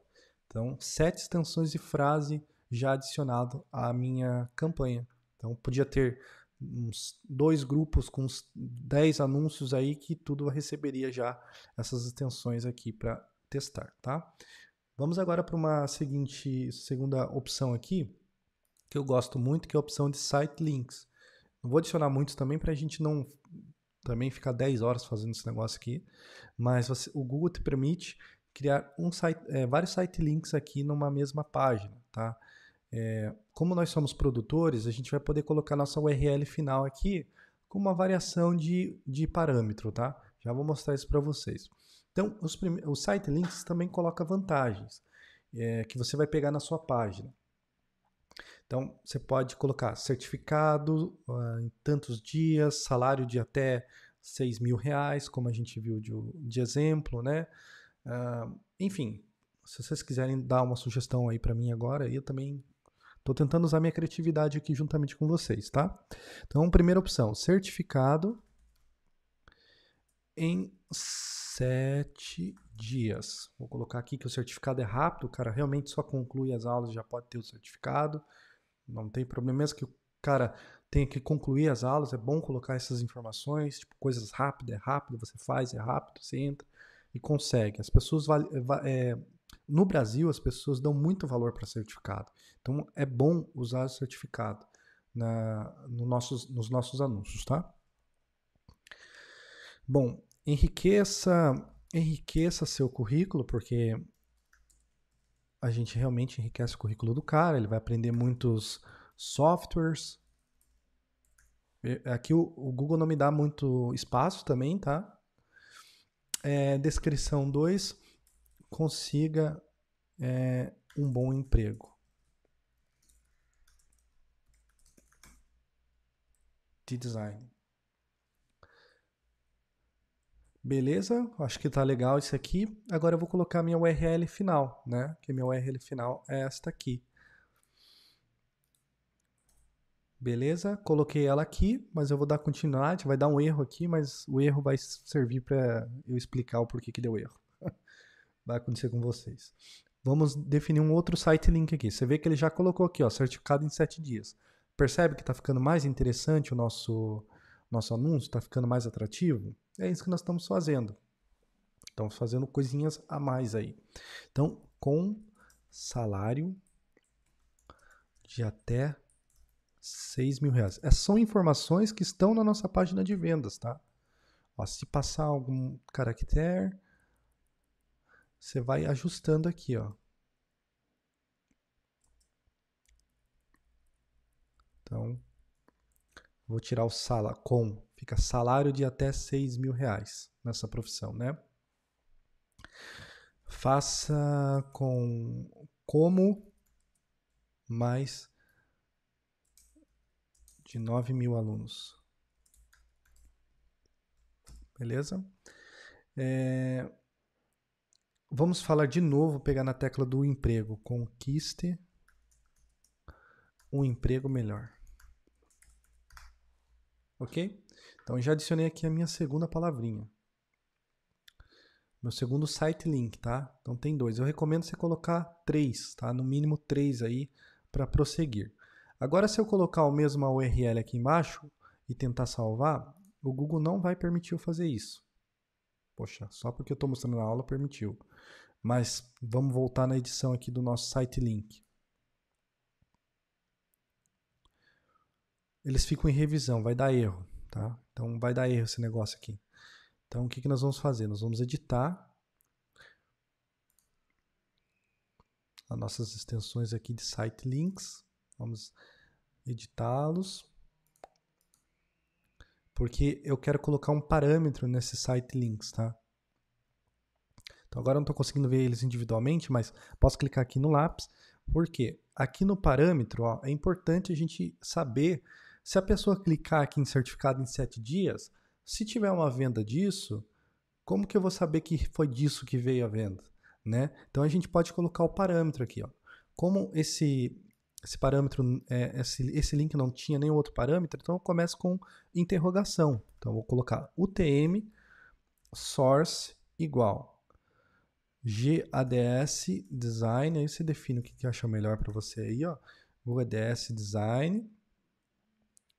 [SPEAKER 1] Então, sete extensões de frase já adicionado à minha campanha. Então, podia ter uns dois grupos com uns dez anúncios aí que tudo receberia já essas extensões aqui para testar, tá? Vamos agora para uma seguinte segunda opção aqui, que eu gosto muito, que é a opção de site links. Não vou adicionar muitos também para a gente não também ficar 10 horas fazendo esse negócio aqui, mas você, o Google te permite criar um site, é, vários site links aqui numa mesma página, tá? É, como nós somos produtores, a gente vai poder colocar nossa URL final aqui com uma variação de, de parâmetro, tá? Já vou mostrar isso para vocês. Então, os, os site links também coloca vantagens é, que você vai pegar na sua página. Então, você pode colocar certificado uh, em tantos dias, salário de até 6 mil reais, como a gente viu de, de exemplo, né? Uh, enfim, se vocês quiserem dar uma sugestão aí para mim agora, eu também estou tentando usar minha criatividade aqui juntamente com vocês, tá? Então, primeira opção, certificado em sete dias. Vou colocar aqui que o certificado é rápido, o cara realmente só conclui as aulas já pode ter o certificado. Não tem problema mesmo que o cara tenha que concluir as aulas, é bom colocar essas informações, tipo, coisas rápidas, é rápido, você faz, é rápido, você entra e consegue. As pessoas é, no Brasil as pessoas dão muito valor para certificado. Então é bom usar o certificado na, no nossos, nos nossos anúncios, tá? Bom, enriqueça enriqueça seu currículo porque a gente realmente enriquece o currículo do cara, ele vai aprender muitos softwares. Aqui o, o Google não me dá muito espaço também, tá? É, descrição 2, consiga é, um bom emprego. De design. Beleza? Acho que tá legal isso aqui. Agora eu vou colocar minha URL final, né? Que minha URL final é esta aqui. Beleza? Coloquei ela aqui, mas eu vou dar continuidade, vai dar um erro aqui, mas o erro vai servir para eu explicar o porquê que deu erro. vai acontecer com vocês. Vamos definir um outro site link aqui. Você vê que ele já colocou aqui, ó, certificado em 7 dias. Percebe que está ficando mais interessante o nosso, nosso anúncio? Está ficando mais atrativo? É isso que nós estamos fazendo. Estamos fazendo coisinhas a mais aí. Então, com salário de até 6 mil reais. Essas é são informações que estão na nossa página de vendas, tá? Ó, se passar algum caractere, você vai ajustando aqui, ó. Então, vou tirar o sala com Fica salário de até 6 mil reais nessa profissão, né? Faça com como mais de 9 mil alunos. Beleza? É, vamos falar de novo, pegar na tecla do emprego. Conquiste um emprego melhor. Ok? Então já adicionei aqui a minha segunda palavrinha. Meu segundo site link, tá? Então tem dois. Eu recomendo você colocar três, tá? No mínimo três aí para prosseguir. Agora, se eu colocar o mesmo URL aqui embaixo e tentar salvar, o Google não vai permitir eu fazer isso. Poxa, só porque eu estou mostrando na aula permitiu. Mas vamos voltar na edição aqui do nosso site link. Eles ficam em revisão, vai dar erro. Tá? Então vai dar erro esse negócio aqui. Então o que, que nós vamos fazer? Nós vamos editar as nossas extensões aqui de site links. Vamos editá-los. Porque eu quero colocar um parâmetro nesse site links, tá? Então agora eu não estou conseguindo ver eles individualmente, mas posso clicar aqui no lápis. Por quê? Aqui no parâmetro, ó, é importante a gente saber se a pessoa clicar aqui em certificado em 7 dias, se tiver uma venda disso, como que eu vou saber que foi disso que veio a venda? Né? Então a gente pode colocar o parâmetro aqui. Ó. Como esse, esse parâmetro, é, esse, esse link não tinha nenhum outro parâmetro, então eu começo com interrogação. Então eu vou colocar UTM source igual GADS design, aí você define o que, que acha melhor para você aí, ó. GADS design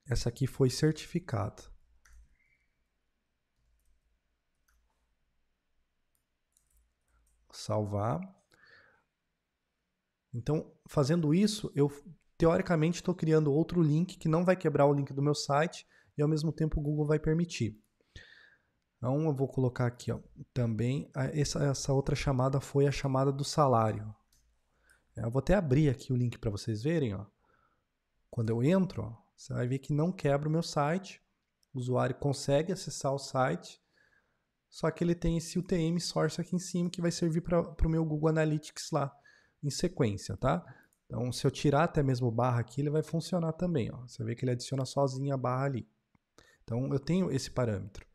[SPEAKER 1] essa aqui foi certificada. Salvar. Então, fazendo isso, eu teoricamente estou criando outro link que não vai quebrar o link do meu site e ao mesmo tempo o Google vai permitir. Então, eu vou colocar aqui ó, também. Essa, essa outra chamada foi a chamada do salário. É, eu vou até abrir aqui o link para vocês verem. Ó. Quando eu entro, ó, você vai ver que não quebra o meu site. O usuário consegue acessar o site, só que ele tem esse UTM source aqui em cima que vai servir para o meu Google Analytics lá em sequência, tá? Então, se eu tirar até mesmo barra aqui, ele vai funcionar também. Ó. Você vê que ele adiciona sozinho a barra ali. Então, eu tenho esse parâmetro.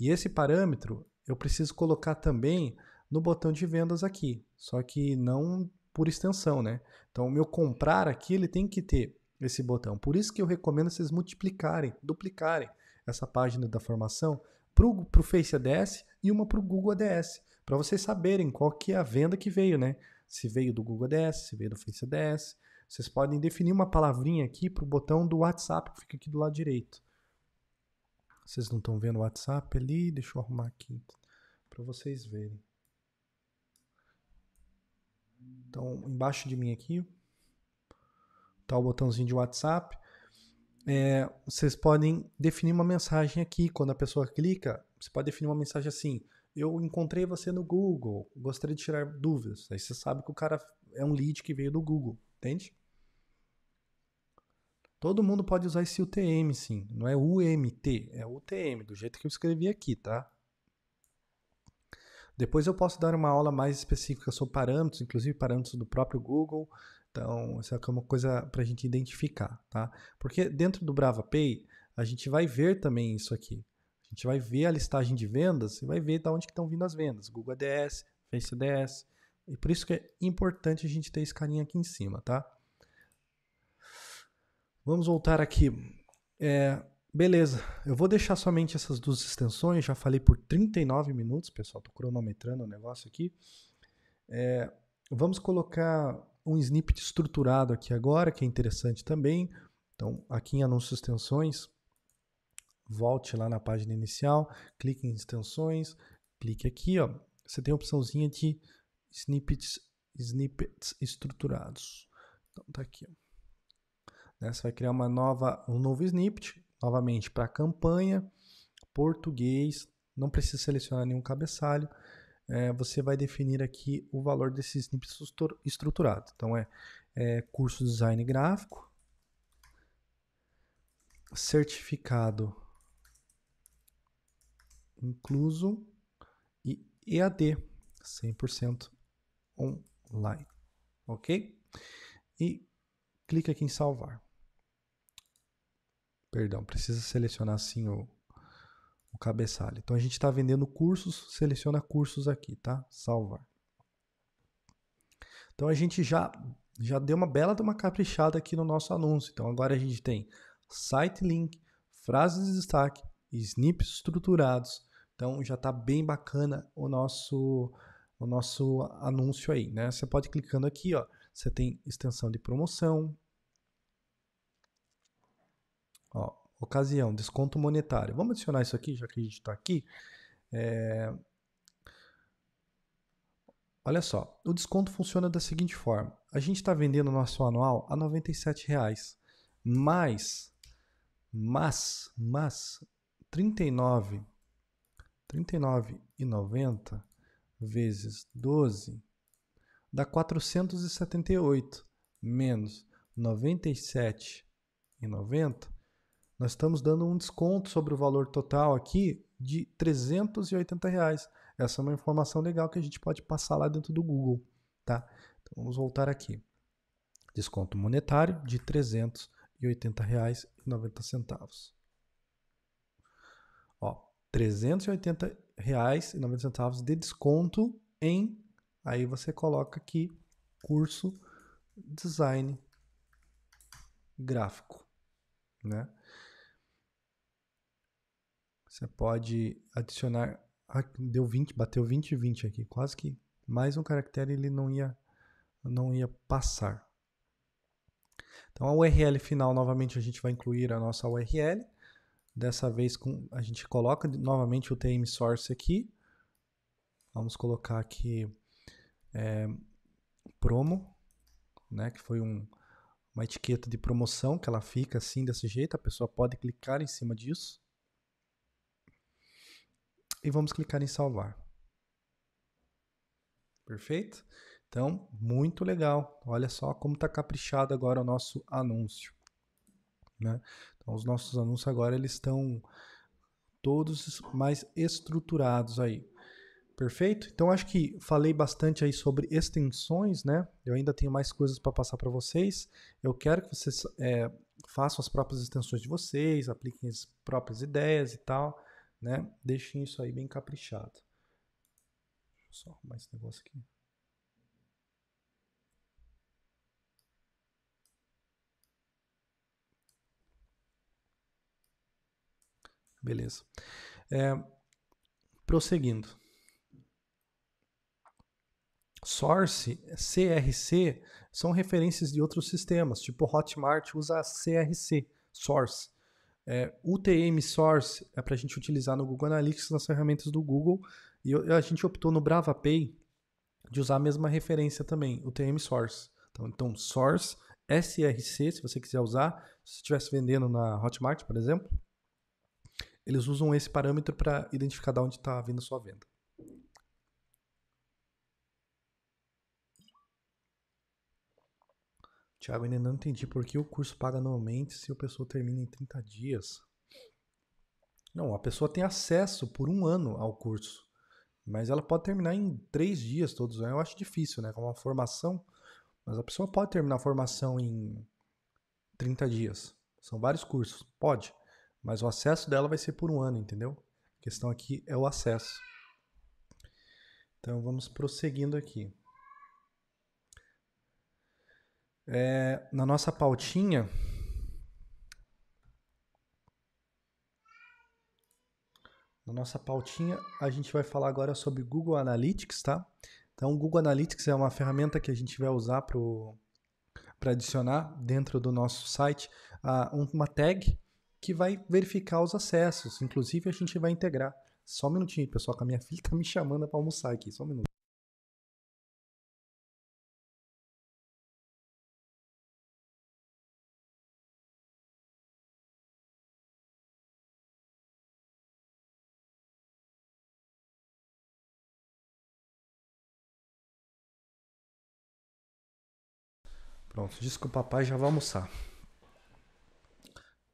[SPEAKER 1] E esse parâmetro eu preciso colocar também no botão de vendas aqui, só que não por extensão, né? Então, o meu comprar aqui, ele tem que ter esse botão. Por isso que eu recomendo vocês multiplicarem, duplicarem essa página da formação para o Face ADS e uma para o Google ADS, para vocês saberem qual que é a venda que veio, né? Se veio do Google ADS, se veio do Face ADS. Vocês podem definir uma palavrinha aqui para o botão do WhatsApp que fica aqui do lado direito. Vocês não estão vendo o WhatsApp ali? Deixa eu arrumar aqui para vocês verem. Então, embaixo de mim aqui, o botãozinho de WhatsApp, é, vocês podem definir uma mensagem aqui. Quando a pessoa clica, você pode definir uma mensagem assim: Eu encontrei você no Google, gostaria de tirar dúvidas. Aí você sabe que o cara é um lead que veio do Google, entende? Todo mundo pode usar esse UTM, sim. Não é UMT, é UTM, do jeito que eu escrevi aqui, tá? Depois eu posso dar uma aula mais específica sobre parâmetros, inclusive parâmetros do próprio Google, então, isso aqui é, é uma coisa para a gente identificar, tá? Porque dentro do Brava Pay a gente vai ver também isso aqui. A gente vai ver a listagem de vendas e vai ver de onde estão vindo as vendas. Google ADS, Face ADS. E por isso que é importante a gente ter esse carinha aqui em cima, tá? Vamos voltar aqui. É, beleza, eu vou deixar somente essas duas extensões. Já falei por 39 minutos, pessoal. Estou cronometrando o negócio aqui. É, vamos colocar um snippet estruturado aqui agora, que é interessante também. Então, aqui em anúncios extensões, volte lá na página inicial, clique em extensões, clique aqui, ó. Você tem a opçãozinha de snippets, snippets estruturados. Então, tá aqui. Né, você vai criar uma nova, um novo snippet, novamente para campanha, português, não precisa selecionar nenhum cabeçalho é, você vai definir aqui o valor desse snippet estruturado. Então é, é curso design gráfico, certificado incluso e EAD 100% online, ok? E clica aqui em salvar. Perdão, precisa selecionar assim o o cabeçalho. Então a gente está vendendo cursos, seleciona cursos aqui, tá? Salvar. Então a gente já já deu uma bela de uma caprichada aqui no nosso anúncio. Então agora a gente tem site link, frases de destaque, snips estruturados. Então já está bem bacana o nosso o nosso anúncio aí, né? Você pode clicando aqui, ó. Você tem extensão de promoção. Ó, Ocasião, desconto monetário. Vamos adicionar isso aqui, já que a gente está aqui. É... Olha só, o desconto funciona da seguinte forma: a gente está vendendo nosso anual a R$ reais, mas, mas, mas, R$ 39,90 vezes 12 dá 478 menos 97,90 nós estamos dando um desconto sobre o valor total aqui de 380 reais. Essa é uma informação legal que a gente pode passar lá dentro do Google, tá? Então, vamos voltar aqui. Desconto monetário de 380 reais e 90 centavos. Ó, 380 reais e 90 centavos de desconto em, aí você coloca aqui, curso design gráfico, né? Você pode adicionar. Ah, deu 20, bateu 20 e 20 aqui. Quase que mais um caractere ele não ia, não ia passar. Então a URL final, novamente, a gente vai incluir a nossa URL. Dessa vez com, a gente coloca novamente o TM source aqui. Vamos colocar aqui é, promo, né, que foi um, uma etiqueta de promoção que ela fica assim desse jeito. A pessoa pode clicar em cima disso e vamos clicar em salvar. Perfeito? Então, muito legal. Olha só como está caprichado agora o nosso anúncio. Né? Então, os nossos anúncios agora eles estão todos mais estruturados aí. Perfeito? Então, acho que falei bastante aí sobre extensões, né? Eu ainda tenho mais coisas para passar para vocês. Eu quero que vocês é, façam as próprias extensões de vocês, apliquem as próprias ideias e tal né? Deixem isso aí bem caprichado. Deixa eu só arrumar esse negócio aqui. Beleza. É, prosseguindo. Source, CRC, são referências de outros sistemas, tipo Hotmart usa CRC, Source. É, UTM Source é para a gente utilizar no Google Analytics, nas ferramentas do Google. E a gente optou no BravaPay de usar a mesma referência também, UTM Source. Então, então Source, SRC, se você quiser usar, se estivesse vendendo na Hotmart, por exemplo, eles usam esse parâmetro para identificar de onde está vindo a sua venda. Tiago, ainda não entendi por que o curso paga anualmente se a pessoa termina em 30 dias. Não, a pessoa tem acesso por um ano ao curso, mas ela pode terminar em três dias todos. Eu acho difícil, né? Com uma formação, mas a pessoa pode terminar a formação em 30 dias. São vários cursos, pode, mas o acesso dela vai ser por um ano, entendeu? A questão aqui é o acesso. Então vamos prosseguindo aqui. É, na nossa pautinha. Na nossa pautinha, a gente vai falar agora sobre Google Analytics, tá? Então, o Google Analytics é uma ferramenta que a gente vai usar para adicionar dentro do nosso site uh, uma tag que vai verificar os acessos. Inclusive, a gente vai integrar. Só um minutinho, pessoal, que a minha filha está me chamando para almoçar aqui. Só um minuto. Pronto, desculpa, que o papai já vai almoçar.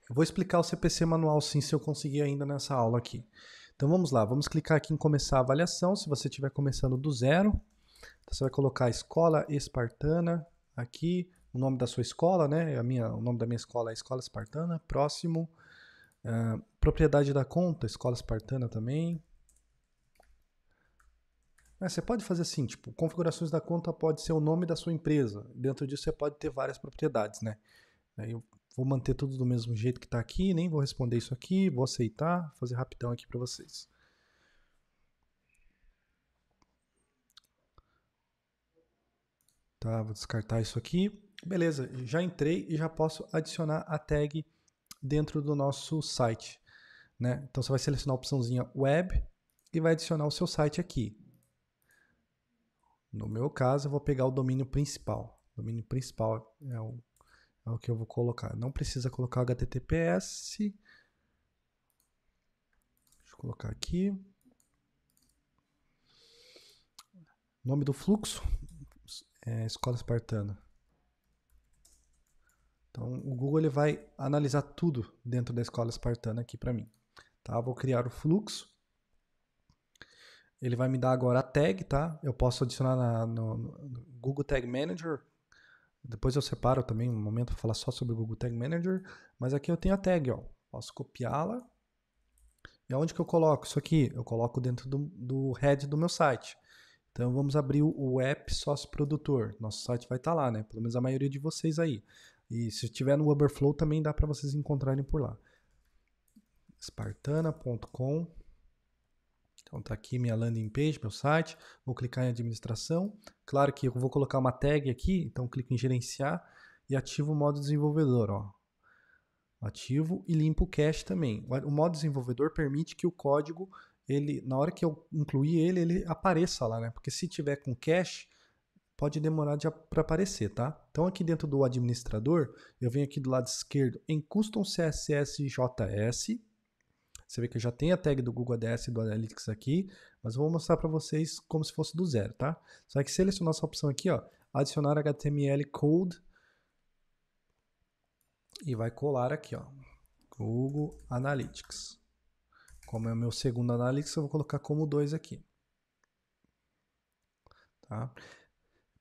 [SPEAKER 1] Eu vou explicar o CPC manual sim, se eu conseguir ainda nessa aula aqui. Então vamos lá, vamos clicar aqui em começar a avaliação. Se você estiver começando do zero, então, você vai colocar Escola Espartana aqui, o nome da sua escola, né? A minha, o nome da minha escola é Escola Espartana. Próximo, uh, propriedade da conta, Escola Espartana também. Né? Você pode fazer assim, tipo, configurações da conta pode ser o nome da sua empresa. Dentro disso você pode ter várias propriedades, né? né eu vou manter tudo do mesmo jeito que está aqui, nem vou responder isso aqui, vou aceitar, vou fazer rapidão aqui para vocês. Tá, vou descartar isso aqui. Beleza, já entrei e já posso adicionar a tag dentro do nosso site. Né? Então você vai selecionar a opçãozinha web e vai adicionar o seu site aqui. No meu caso, eu vou pegar o domínio principal. O domínio principal é o, é o que eu vou colocar. Não precisa colocar HTTPS. Deixa eu colocar aqui. Nome do fluxo é Escola Espartana. Então, o Google ele vai analisar tudo dentro da Escola Espartana aqui para mim. Tá? Vou criar o fluxo. Ele vai me dar agora a tag, tá? Eu posso adicionar na, no, no, Google Tag Manager. Depois eu separo também um momento para falar só sobre o Google Tag Manager. Mas aqui eu tenho a tag, ó. Posso copiá-la. E aonde que eu coloco isso aqui? Eu coloco dentro do, do head do meu site. Então vamos abrir o, o app sócio produtor. Nosso site vai estar tá lá, né? Pelo menos a maioria de vocês aí. E se tiver no Uberflow também dá para vocês encontrarem por lá. espartana.com então tá aqui minha landing page, meu site, vou clicar em administração. Claro que eu vou colocar uma tag aqui, então clico em gerenciar e ativo o modo desenvolvedor. Ó. Ativo e limpo o cache também. O modo desenvolvedor permite que o código, ele, na hora que eu incluir ele, ele apareça lá, né? Porque se tiver com cache, pode demorar de para aparecer, tá? Então aqui dentro do administrador, eu venho aqui do lado esquerdo em Custom CSS JS, você vê que eu já tenho a tag do Google ADS e do Analytics aqui, mas eu vou mostrar para vocês como se fosse do zero, tá? Só que selecionar essa opção aqui, ó, adicionar HTML code e vai colar aqui, ó, Google Analytics. Como é o meu segundo Analytics, eu vou colocar como dois aqui. Tá?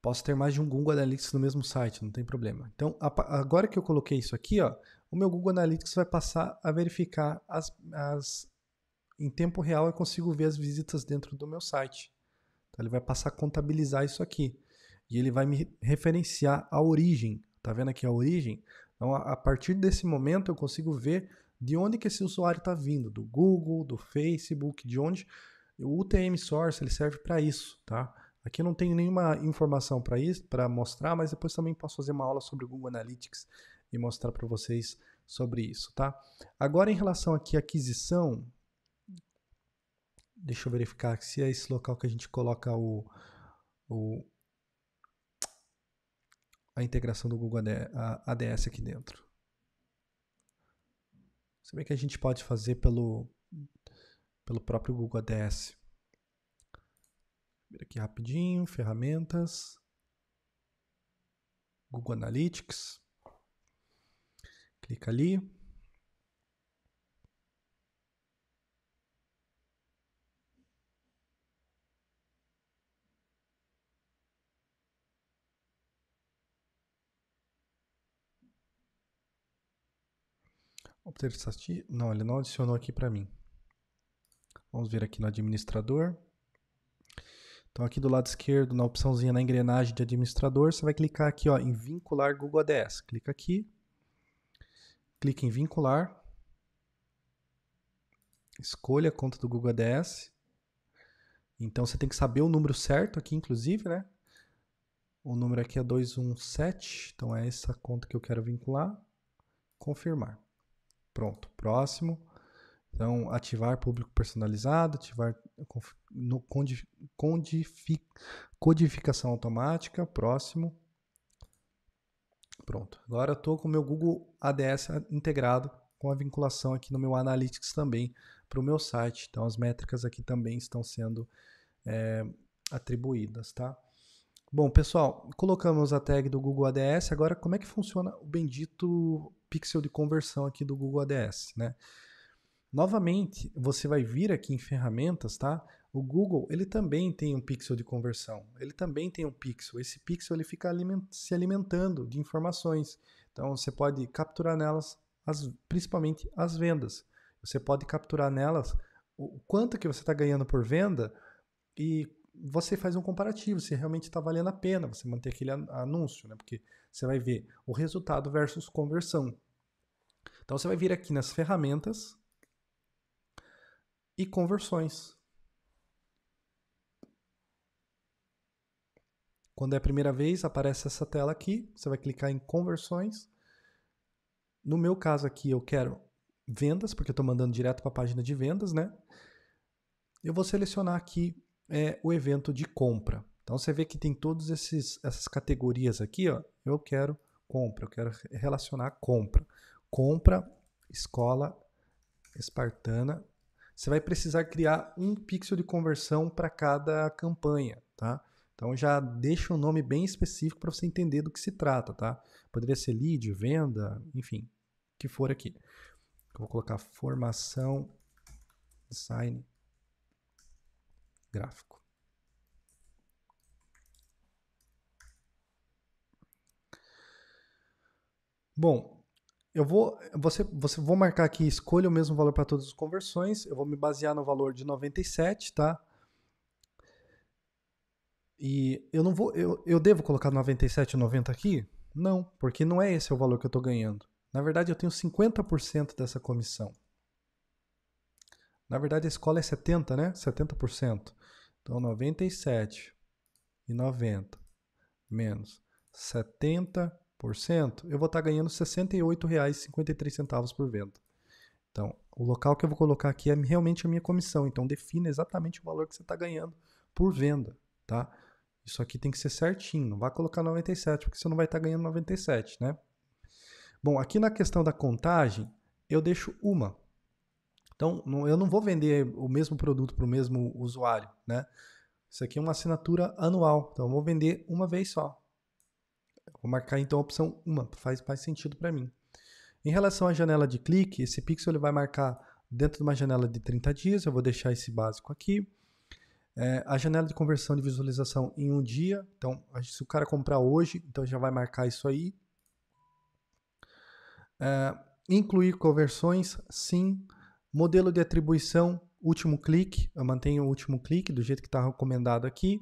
[SPEAKER 1] Posso ter mais de um Google Analytics no mesmo site, não tem problema. Então, agora que eu coloquei isso aqui, ó, o meu Google Analytics vai passar a verificar as, as em tempo real eu consigo ver as visitas dentro do meu site. Então, ele vai passar a contabilizar isso aqui. E ele vai me referenciar a origem. Tá vendo aqui a origem? Então, a, partir desse momento, eu consigo ver de onde que esse usuário está vindo. Do Google, do Facebook, de onde. O UTM Source ele serve para isso. Tá? Aqui não tem nenhuma informação para isso, para mostrar, mas depois também posso fazer uma aula sobre o Google Analytics e mostrar para vocês sobre isso, tá? Agora em relação aqui à aquisição, deixa eu verificar se é esse local que a gente coloca o, o a integração do Google ADS aqui dentro. Se bem que a gente pode fazer pelo, pelo próprio Google ADS. Vira aqui rapidinho, ferramentas, Google Analytics. Clica ali. Obter estatística. Não, ele não adicionou aqui para mim. Vamos vir aqui no administrador. Então aqui do lado esquerdo, na opçãozinha na engrenagem de administrador, você vai clicar aqui ó, em vincular Google ADS. Clica aqui clique em vincular, escolha a conta do Google ADS. Então você tem que saber o número certo aqui, inclusive, né? O número aqui é 217, então é essa conta que eu quero vincular. Confirmar. Pronto, próximo. Então, ativar público personalizado, ativar no, codificação automática, próximo. Pronto. Agora eu estou com o meu Google ADS integrado com a vinculação aqui no meu Analytics também para o meu site. Então as métricas aqui também estão sendo é, atribuídas, tá? Bom, pessoal, colocamos a tag do Google ADS. Agora, como é que funciona o bendito pixel de conversão aqui do Google ADS, né? Novamente, você vai vir aqui em ferramentas, tá? O Google ele também tem um pixel de conversão, ele também tem um pixel. Esse pixel ele fica aliment se alimentando de informações. Então você pode capturar nelas as, principalmente as vendas. Você pode capturar nelas o quanto que você está ganhando por venda e você faz um comparativo se realmente está valendo a pena você manter aquele anúncio, né? Porque você vai ver o resultado versus conversão. Então você vai vir aqui nas ferramentas e conversões. Quando é a primeira vez, aparece essa tela aqui. Você vai clicar em conversões. No meu caso aqui, eu quero vendas, porque eu estou mandando direto para a página de vendas, né? Eu vou selecionar aqui é, o evento de compra. Então você vê que tem todas essas categorias aqui, ó. Eu quero compra, eu quero relacionar compra. Compra, escola, espartana. Você vai precisar criar um pixel de conversão para cada campanha, tá? Então já deixa um nome bem específico para você entender do que se trata, tá? Poderia ser lead, venda, enfim, que for aqui. Eu vou colocar formação design gráfico. Bom, eu vou, você, você vou marcar aqui, escolha o mesmo valor para todas as conversões. Eu vou me basear no valor de 97, tá? E eu não vou. Eu, eu devo colocar 97,90 aqui? Não, porque não é esse o valor que eu estou ganhando. Na verdade, eu tenho 50% dessa comissão. Na verdade, a escola é 70, né? 70%. Então, 97 e 90 menos 70%, eu vou estar tá ganhando R$ 68,53 por venda. Então, o local que eu vou colocar aqui é realmente a minha comissão. Então, defina exatamente o valor que você está ganhando por venda, tá? Isso aqui tem que ser certinho, não vá colocar 97, porque você não vai estar tá ganhando 97, né? Bom, aqui na questão da contagem, eu deixo uma. Então, eu não vou vender o mesmo produto para o mesmo usuário, né? Isso aqui é uma assinatura anual, então eu vou vender uma vez só. Vou marcar então a opção 1, faz mais sentido para mim. Em relação à janela de clique, esse pixel ele vai marcar dentro de uma janela de 30 dias, eu vou deixar esse básico aqui. É, a janela de conversão de visualização em um dia. Então, se o cara comprar hoje, então já vai marcar isso aí. É, incluir conversões, sim. Modelo de atribuição, último clique. Eu mantenho o último clique do jeito que está recomendado aqui.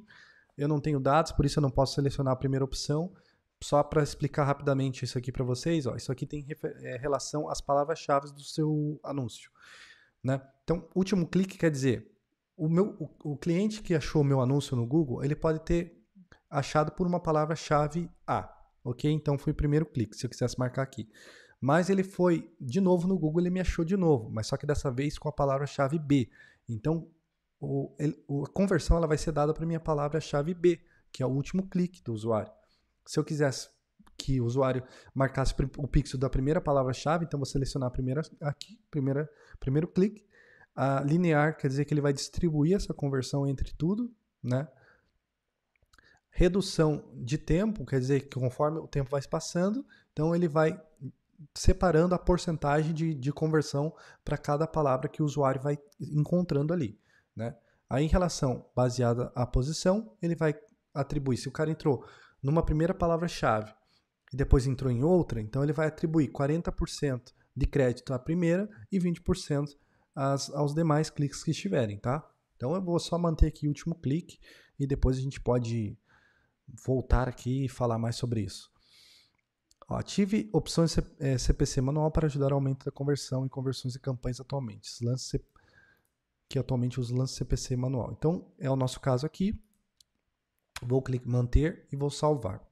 [SPEAKER 1] Eu não tenho dados, por isso eu não posso selecionar a primeira opção. Só para explicar rapidamente isso aqui para vocês, ó, isso aqui tem é, relação às palavras-chave do seu anúncio. Né? Então, último clique quer dizer o, meu, o, o cliente que achou meu anúncio no Google, ele pode ter achado por uma palavra-chave A, ok? Então foi o primeiro clique, se eu quisesse marcar aqui. Mas ele foi de novo no Google, ele me achou de novo, mas só que dessa vez com a palavra-chave B. Então o, ele, a conversão ela vai ser dada para minha palavra-chave B, que é o último clique do usuário. Se eu quisesse que o usuário marcasse o pixel da primeira palavra-chave, então vou selecionar a primeira aqui, primeira, primeiro clique, a linear quer dizer que ele vai distribuir essa conversão entre tudo, né? Redução de tempo quer dizer que conforme o tempo vai se passando, então ele vai separando a porcentagem de, de conversão para cada palavra que o usuário vai encontrando ali, né? Aí em relação baseada à posição, ele vai atribuir se o cara entrou numa primeira palavra-chave e depois entrou em outra, então ele vai atribuir 40% de crédito à primeira e 20% as, aos demais cliques que estiverem, tá? Então eu vou só manter aqui o último clique e depois a gente pode voltar aqui e falar mais sobre isso. Ó, ative opções CPC é, manual para ajudar o aumento da conversão e conversões e campanhas atualmente. Lance que atualmente usa lance CPC manual. Então é o nosso caso aqui. Vou clicar manter e vou salvar.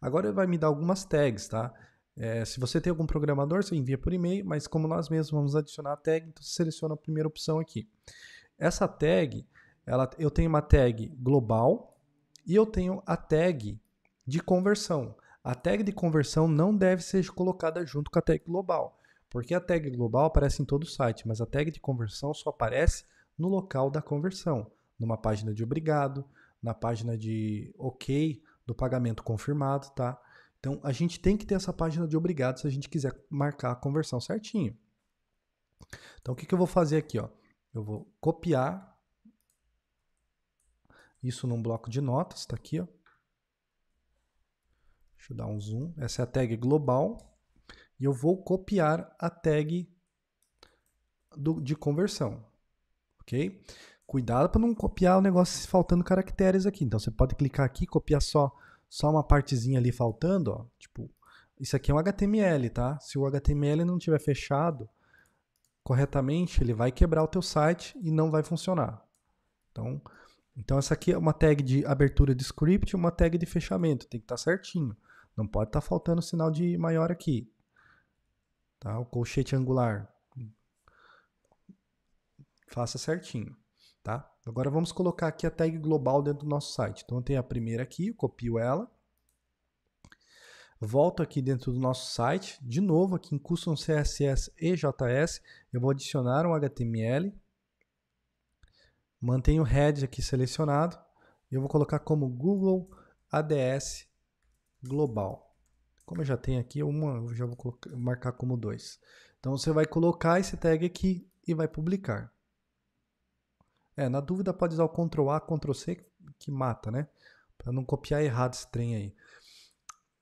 [SPEAKER 1] Agora vai me dar algumas tags, tá? É, se você tem algum programador, você envia por e-mail, mas como nós mesmos vamos adicionar a tag, então você seleciona a primeira opção aqui. Essa tag, ela, eu tenho uma tag global e eu tenho a tag de conversão. A tag de conversão não deve ser colocada junto com a tag global, porque a tag global aparece em todo o site, mas a tag de conversão só aparece no local da conversão, numa página de obrigado, na página de OK do pagamento confirmado, tá? Então a gente tem que ter essa página de obrigado se a gente quiser marcar a conversão certinho. Então o que, que eu vou fazer aqui? Ó? Eu vou copiar isso num bloco de notas, está aqui. Ó. Deixa eu dar um zoom. Essa é a tag global. E eu vou copiar a tag do, de conversão. Ok? Cuidado para não copiar o negócio faltando caracteres aqui. Então você pode clicar aqui, copiar só só uma partezinha ali faltando, ó, tipo, isso aqui é um HTML, tá? Se o HTML não tiver fechado corretamente, ele vai quebrar o teu site e não vai funcionar. Então, então essa aqui é uma tag de abertura de script e uma tag de fechamento, tem que estar tá certinho. Não pode estar tá faltando sinal de maior aqui. Tá? O colchete angular. Faça certinho, tá? Agora vamos colocar aqui a tag global dentro do nosso site. Então eu tenho a primeira aqui, copio ela. Volto aqui dentro do nosso site, de novo aqui em Custom CSS e JS, eu vou adicionar um HTML. Mantenho o head aqui selecionado e eu vou colocar como Google ADS Global. Como eu já tenho aqui uma, eu já vou colocar, marcar como dois. Então você vai colocar esse tag aqui e vai publicar. É, na dúvida pode usar o Ctrl A, Ctrl C que mata, né? Para não copiar errado esse trem aí.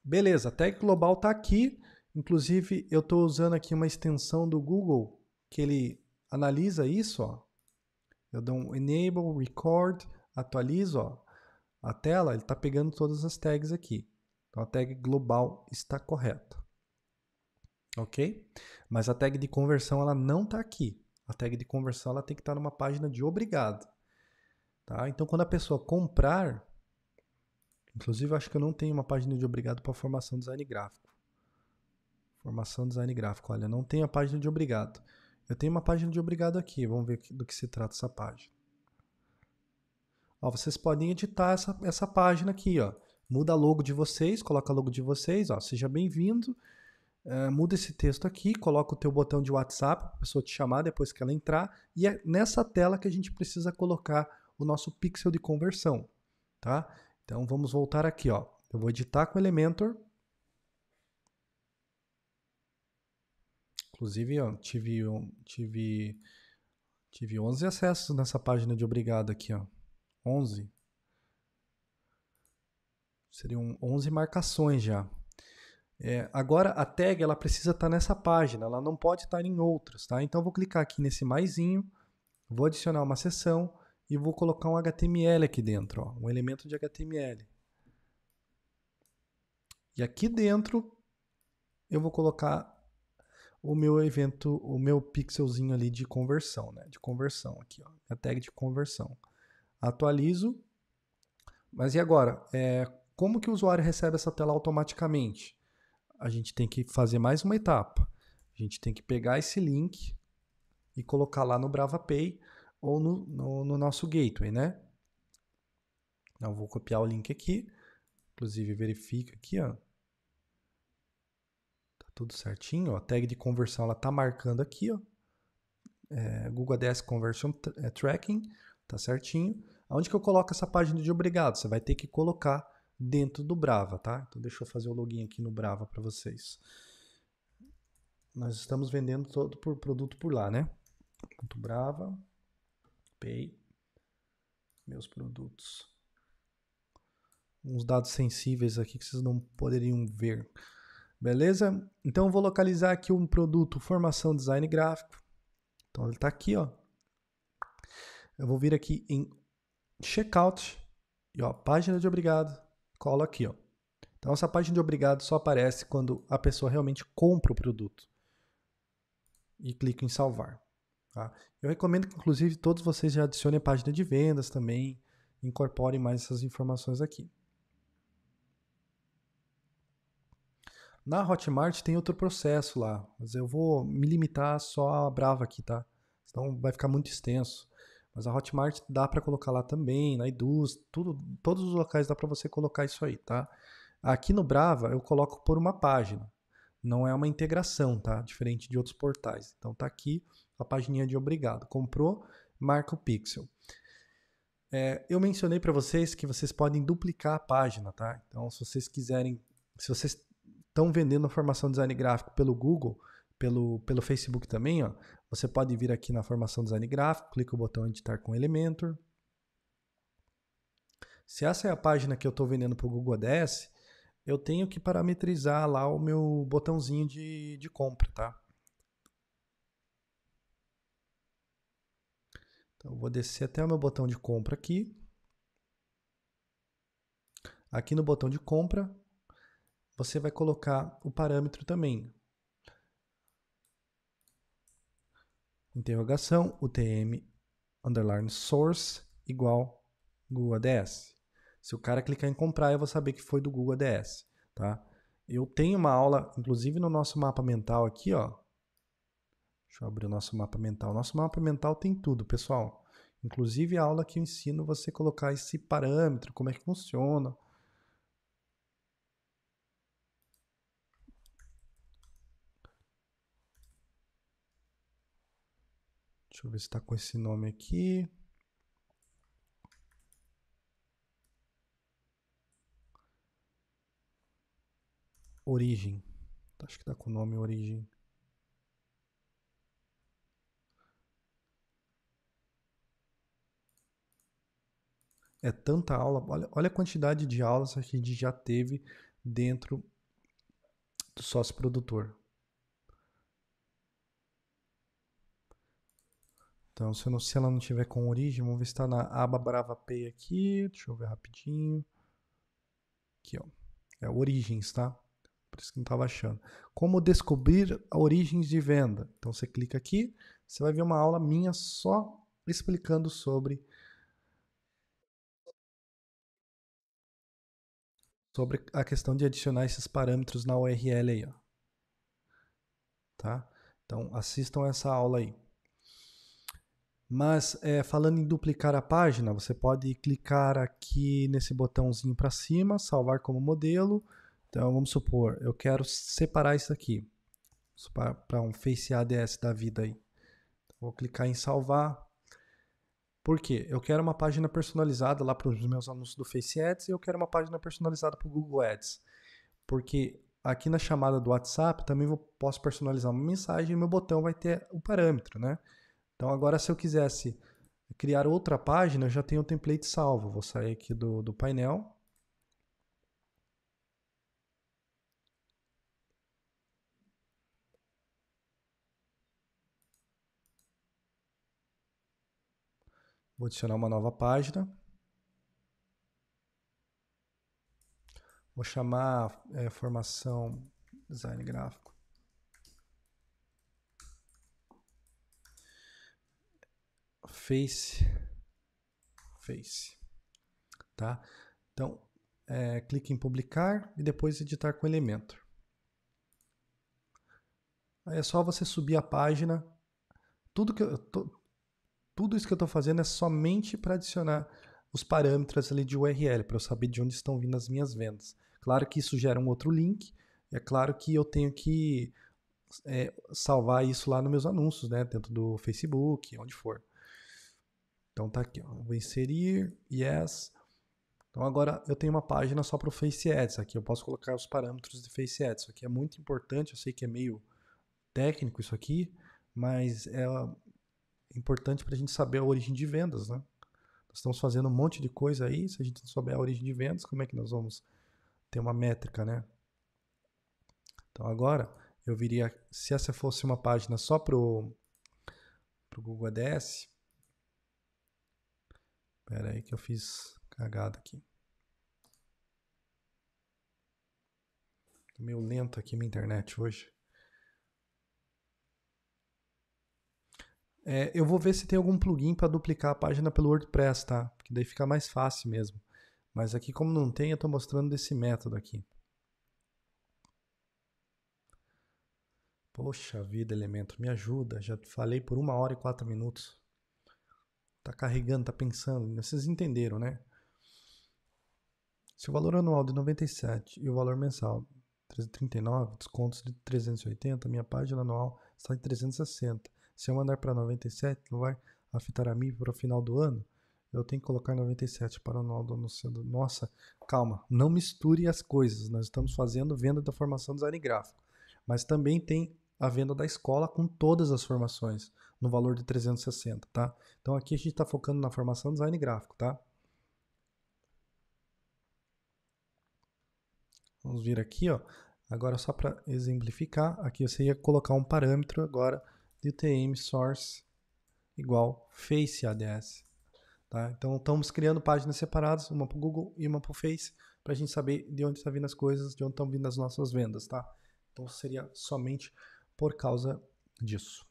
[SPEAKER 1] Beleza, a tag global está aqui. Inclusive, eu estou usando aqui uma extensão do Google que ele analisa isso, ó. Eu dou um enable, record, atualizo, ó. A tela, ele está pegando todas as tags aqui. Então a tag global está correta. OK? Mas a tag de conversão ela não está aqui. A tag de conversão ela tem que estar numa página de obrigado. Tá? Então, quando a pessoa comprar, inclusive acho que eu não tenho uma página de obrigado para formação design gráfico. Formação design gráfico, olha, não tenho a página de obrigado. Eu tenho uma página de obrigado aqui, vamos ver do que se trata essa página. Ó, vocês podem editar essa, essa página aqui, ó. Muda logo de vocês, coloca logo de vocês, ó, seja bem-vindo. Ah, muda esse texto aqui, coloca o teu botão de WhatsApp para a pessoa te chamar depois que ela entrar, e é nessa tela que a gente precisa colocar o nosso pixel de conversão, tá? Então vamos voltar aqui, ó. Eu vou editar com o Elementor. Inclusive, ó, tive, tive, tive 11 acessos nessa página de obrigado aqui, ó. 11. Seriam 11 marcações já. É, agora a tag ela precisa estar tá nessa página, ela não pode estar tá em outras, tá? Então eu vou clicar aqui nesse maiszinho vou adicionar uma seção e vou colocar um HTML aqui dentro, ó, um elemento de HTML. E aqui dentro eu vou colocar o meu evento, o meu pixelzinho ali de conversão, né? De conversão aqui, ó, a tag de conversão. Atualizo. Mas e agora? É, como que o usuário recebe essa tela automaticamente? a gente tem que fazer mais uma etapa. A gente tem que pegar esse link e colocar lá no BravaPay ou no, no, no nosso gateway, né? Eu vou copiar o link aqui. Inclusive, verifica aqui, ó. Tá tudo certinho. Ó. A tag de conversão ela tá marcando aqui, ó. É, Google ADS Conversion é, Tracking. Tá certinho. Onde que eu coloco essa página de obrigado? Você vai ter que colocar dentro do Brava, tá? Então deixa eu fazer o login aqui no Brava para vocês. Nós estamos vendendo todo por produto por lá, né? Ponto Brava, Pay, meus produtos. Uns dados sensíveis aqui que vocês não poderiam ver. Beleza? Então eu vou localizar aqui um produto Formação Design Gráfico. Então ele está aqui, ó. Eu vou vir aqui em Checkout e ó, página de obrigado colo aqui, ó. Então essa página de obrigado só aparece quando a pessoa realmente compra o produto. E clico em salvar. Tá? Eu recomendo que inclusive todos vocês já adicionem a página de vendas também, incorporem mais essas informações aqui. Na Hotmart tem outro processo lá, mas eu vou me limitar só a Brava aqui, tá? Então vai ficar muito extenso. Mas a Hotmart dá para colocar lá também, na Eduz, tudo, todos os locais dá para você colocar isso aí, tá? Aqui no Brava eu coloco por uma página. Não é uma integração, tá? Diferente de outros portais. Então tá aqui a pagininha de obrigado. Comprou, marca o pixel. É, eu mencionei para vocês que vocês podem duplicar a página, tá? Então se vocês quiserem, se vocês estão vendendo a formação design gráfico pelo Google, pelo, pelo Facebook também, ó, você pode vir aqui na formação design gráfico, clica o botão editar com Elementor. Se essa é a página que eu estou vendendo para o Google Ads, eu tenho que parametrizar lá o meu botãozinho de, de compra, tá? Então, vou descer até o meu botão de compra aqui. Aqui no botão de compra, você vai colocar o parâmetro também. interrogação UTM underline source igual Google ADS. Se o cara clicar em comprar, eu vou saber que foi do Google ADS, tá? Eu tenho uma aula, inclusive no nosso mapa mental aqui, ó. Deixa eu abrir o nosso mapa mental. Nosso mapa mental tem tudo, pessoal. Inclusive a aula que eu ensino você colocar esse parâmetro, como é que funciona, Deixa eu ver se está com esse nome aqui. Origem. Acho que está com o nome Origem. É tanta aula. Olha, olha a quantidade de aulas que a gente já teve dentro do sócio produtor. Então, se, não, se ela não tiver com origem, vamos ver se está na aba Brava Pay aqui. Deixa eu ver rapidinho. Aqui, ó. É origens, tá? Por isso que não estava achando. Como descobrir origens de venda. Então, você clica aqui, você vai ver uma aula minha só explicando sobre sobre a questão de adicionar esses parâmetros na URL aí, ó. Tá? Então, assistam essa aula aí. Mas é, falando em duplicar a página, você pode clicar aqui nesse botãozinho para cima, salvar como modelo. Então vamos supor, eu quero separar isso aqui para um Face ADS da vida aí. Então, vou clicar em salvar. Por quê? Eu quero uma página personalizada lá para os meus anúncios do Face Ads e eu quero uma página personalizada para o Google Ads. Porque aqui na chamada do WhatsApp também vou, posso personalizar uma mensagem e meu botão vai ter o parâmetro, né? Então agora se eu quisesse criar outra página, eu já tenho o template salvo. Vou sair aqui do, do painel. Vou adicionar uma nova página. Vou chamar é, formação design gráfico. face, face, tá? Então, é, clique em publicar e depois editar com elemento. Aí é só você subir a página. Tudo, que eu, tudo isso que eu estou fazendo é somente para adicionar os parâmetros ali de URL, para eu saber de onde estão vindo as minhas vendas. Claro que isso gera um outro link, é claro que eu tenho que é, salvar isso lá nos meus anúncios, né? Dentro do Facebook, onde for. Então tá aqui, ó. vou inserir, yes. Então agora eu tenho uma página só para o Face Ads aqui, eu posso colocar os parâmetros de Face Ads. Isso aqui é muito importante, eu sei que é meio técnico isso aqui, mas é importante para a gente saber a origem de vendas, né? Nós estamos fazendo um monte de coisa aí, se a gente não souber a origem de vendas, como é que nós vamos ter uma métrica, né? Então agora eu viria, se essa fosse uma página só para o Google ADS, Pera aí que eu fiz cagada aqui. Tô meio lento aqui minha internet hoje. É, eu vou ver se tem algum plugin para duplicar a página pelo WordPress, tá? Porque daí fica mais fácil mesmo. Mas aqui, como não tem, eu estou mostrando desse método aqui. Poxa vida, elemento, me ajuda. Já falei por uma hora e quatro minutos tá carregando, tá pensando. Né? Vocês entenderam, né? Se o valor anual de 97 e o valor mensal 339, descontos de 380, minha página anual está em 360. Se eu mandar para 97, não vai afetar a mim para o final do ano? Eu tenho que colocar 97 para o anual do anunciado. Nossa, calma, não misture as coisas. Nós estamos fazendo venda da formação design gráfico. Mas também tem a venda da escola com todas as formações, no valor de 360, tá? Então aqui a gente está focando na formação design gráfico, tá? Vamos vir aqui, ó. Agora só para exemplificar, aqui você ia colocar um parâmetro agora de UTM source igual face ADS. Tá? Então estamos criando páginas separadas, uma para o Google e uma para o Face, para a gente saber de onde estão tá vindo as coisas, de onde estão vindo as nossas vendas, tá? Então seria somente por causa disso.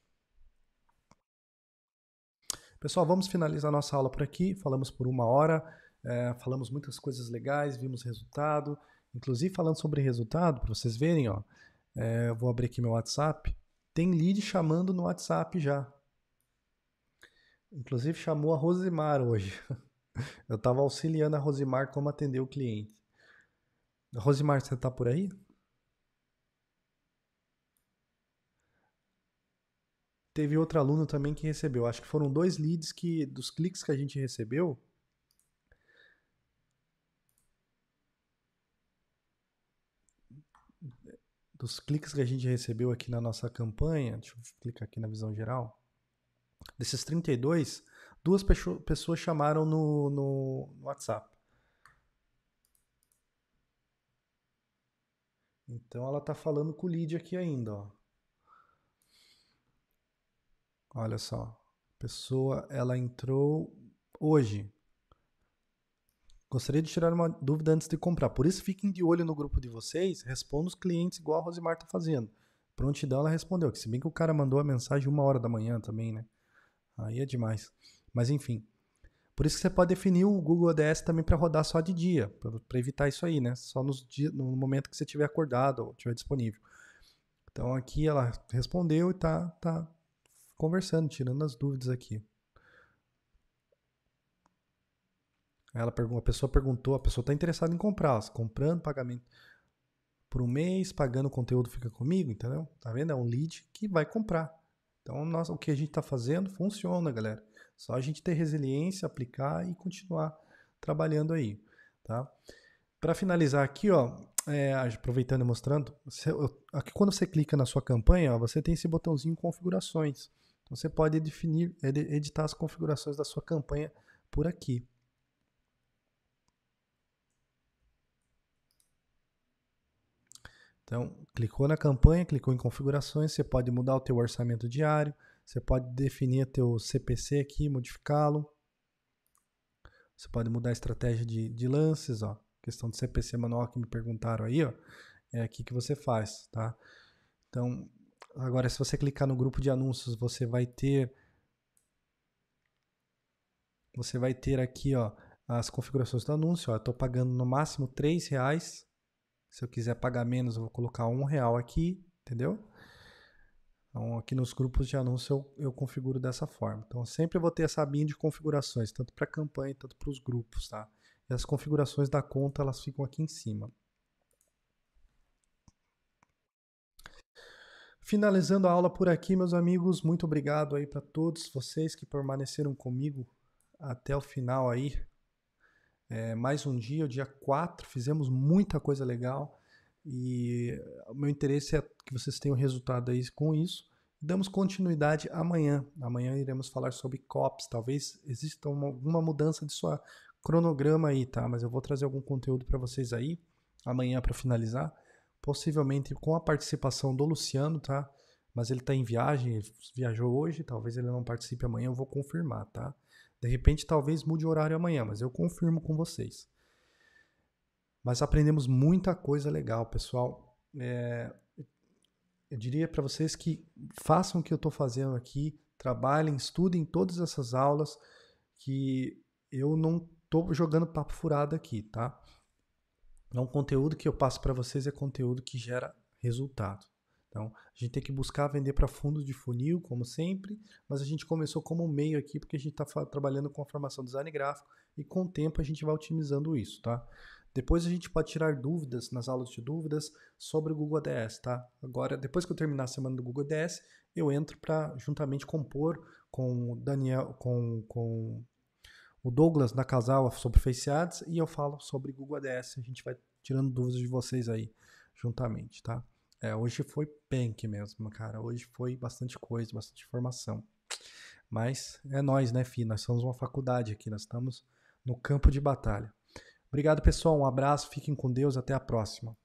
[SPEAKER 1] Pessoal, vamos finalizar nossa aula por aqui. Falamos por uma hora, é, falamos muitas coisas legais, vimos resultado. Inclusive, falando sobre resultado, para vocês verem, ó, é, vou abrir aqui meu WhatsApp. Tem lead chamando no WhatsApp já. Inclusive, chamou a Rosimar hoje. Eu estava auxiliando a Rosimar como atender o cliente. Rosimar, você está por aí? Teve outro aluno também que recebeu. Acho que foram dois leads que dos cliques que a gente recebeu. Dos cliques que a gente recebeu aqui na nossa campanha, deixa eu clicar aqui na visão geral. Desses 32, duas pessoas chamaram no, no, no WhatsApp. Então ela está falando com o lead aqui ainda, ó. Olha só. Pessoa, ela entrou hoje. Gostaria de tirar uma dúvida antes de comprar. Por isso, fiquem de olho no grupo de vocês. Responda os clientes igual a Rosimar está fazendo. Prontidão, ela respondeu. Que se bem que o cara mandou a mensagem uma hora da manhã também, né? Aí é demais. Mas enfim. Por isso que você pode definir o Google ADS também para rodar só de dia, para evitar isso aí, né? Só nos no momento que você estiver acordado ou estiver disponível. Então aqui ela respondeu e tá, tá, conversando, tirando as dúvidas aqui. Ela pergunta, a pessoa perguntou, a pessoa está interessada em comprar, comprando pagamento por um mês, pagando o conteúdo fica comigo, entendeu? Tá vendo? É um lead que vai comprar. Então, nós, o que a gente está fazendo funciona, galera. Só a gente ter resiliência, aplicar e continuar trabalhando aí, tá? Para finalizar aqui, ó, é, aproveitando e mostrando, você, aqui quando você clica na sua campanha, ó, você tem esse botãozinho configurações. Então você pode definir, editar as configurações da sua campanha por aqui. Então, clicou na campanha, clicou em configurações, você pode mudar o teu orçamento diário, você pode definir teu CPC aqui, modificá-lo. Você pode mudar a estratégia de, de lances, ó questão de CPC manual que me perguntaram aí, ó, é aqui que você faz, tá? Então, agora se você clicar no grupo de anúncios, você vai ter você vai ter aqui, ó, as configurações do anúncio, ó, eu tô pagando no máximo três reais. Se eu quiser pagar menos, eu vou colocar um real aqui, entendeu? Então, aqui nos grupos de anúncio eu, eu configuro dessa forma. Então, sempre vou ter essa abinha de configurações, tanto para campanha, tanto para os grupos, tá? e as configurações da conta elas ficam aqui em cima. Finalizando a aula por aqui, meus amigos, muito obrigado aí para todos vocês que permaneceram comigo até o final aí. É, mais um dia, o dia 4, fizemos muita coisa legal e o meu interesse é que vocês tenham resultado aí com isso. Damos continuidade amanhã. Amanhã iremos falar sobre COPs. Talvez exista uma, alguma mudança de sua cronograma aí, tá? Mas eu vou trazer algum conteúdo para vocês aí amanhã para finalizar, possivelmente com a participação do Luciano, tá? Mas ele tá em viagem, ele viajou hoje, talvez ele não participe amanhã, eu vou confirmar, tá? De repente talvez mude o horário amanhã, mas eu confirmo com vocês. Mas aprendemos muita coisa legal, pessoal. É, eu diria para vocês que façam o que eu estou fazendo aqui, trabalhem, estudem todas essas aulas, que eu não tô jogando papo furado aqui, tá? É um conteúdo que eu passo para vocês é conteúdo que gera resultado. Então, a gente tem que buscar vender para fundo de funil, como sempre, mas a gente começou como meio aqui, porque a gente está trabalhando com a formação do design gráfico e com o tempo a gente vai otimizando isso, tá? Depois a gente pode tirar dúvidas nas aulas de dúvidas sobre o Google ADS, tá? Agora, depois que eu terminar a semana do Google ADS, eu entro para juntamente compor com o Daniel, com, com o Douglas da Casal sobre Face Ads e eu falo sobre Google ADS. A gente vai tirando dúvidas de vocês aí juntamente, tá? É, hoje foi punk mesmo, cara. Hoje foi bastante coisa, bastante informação. Mas é nós, né, Fih? Nós somos uma faculdade aqui, nós estamos no campo de batalha. Obrigado, pessoal. Um abraço, fiquem com Deus, até a próxima.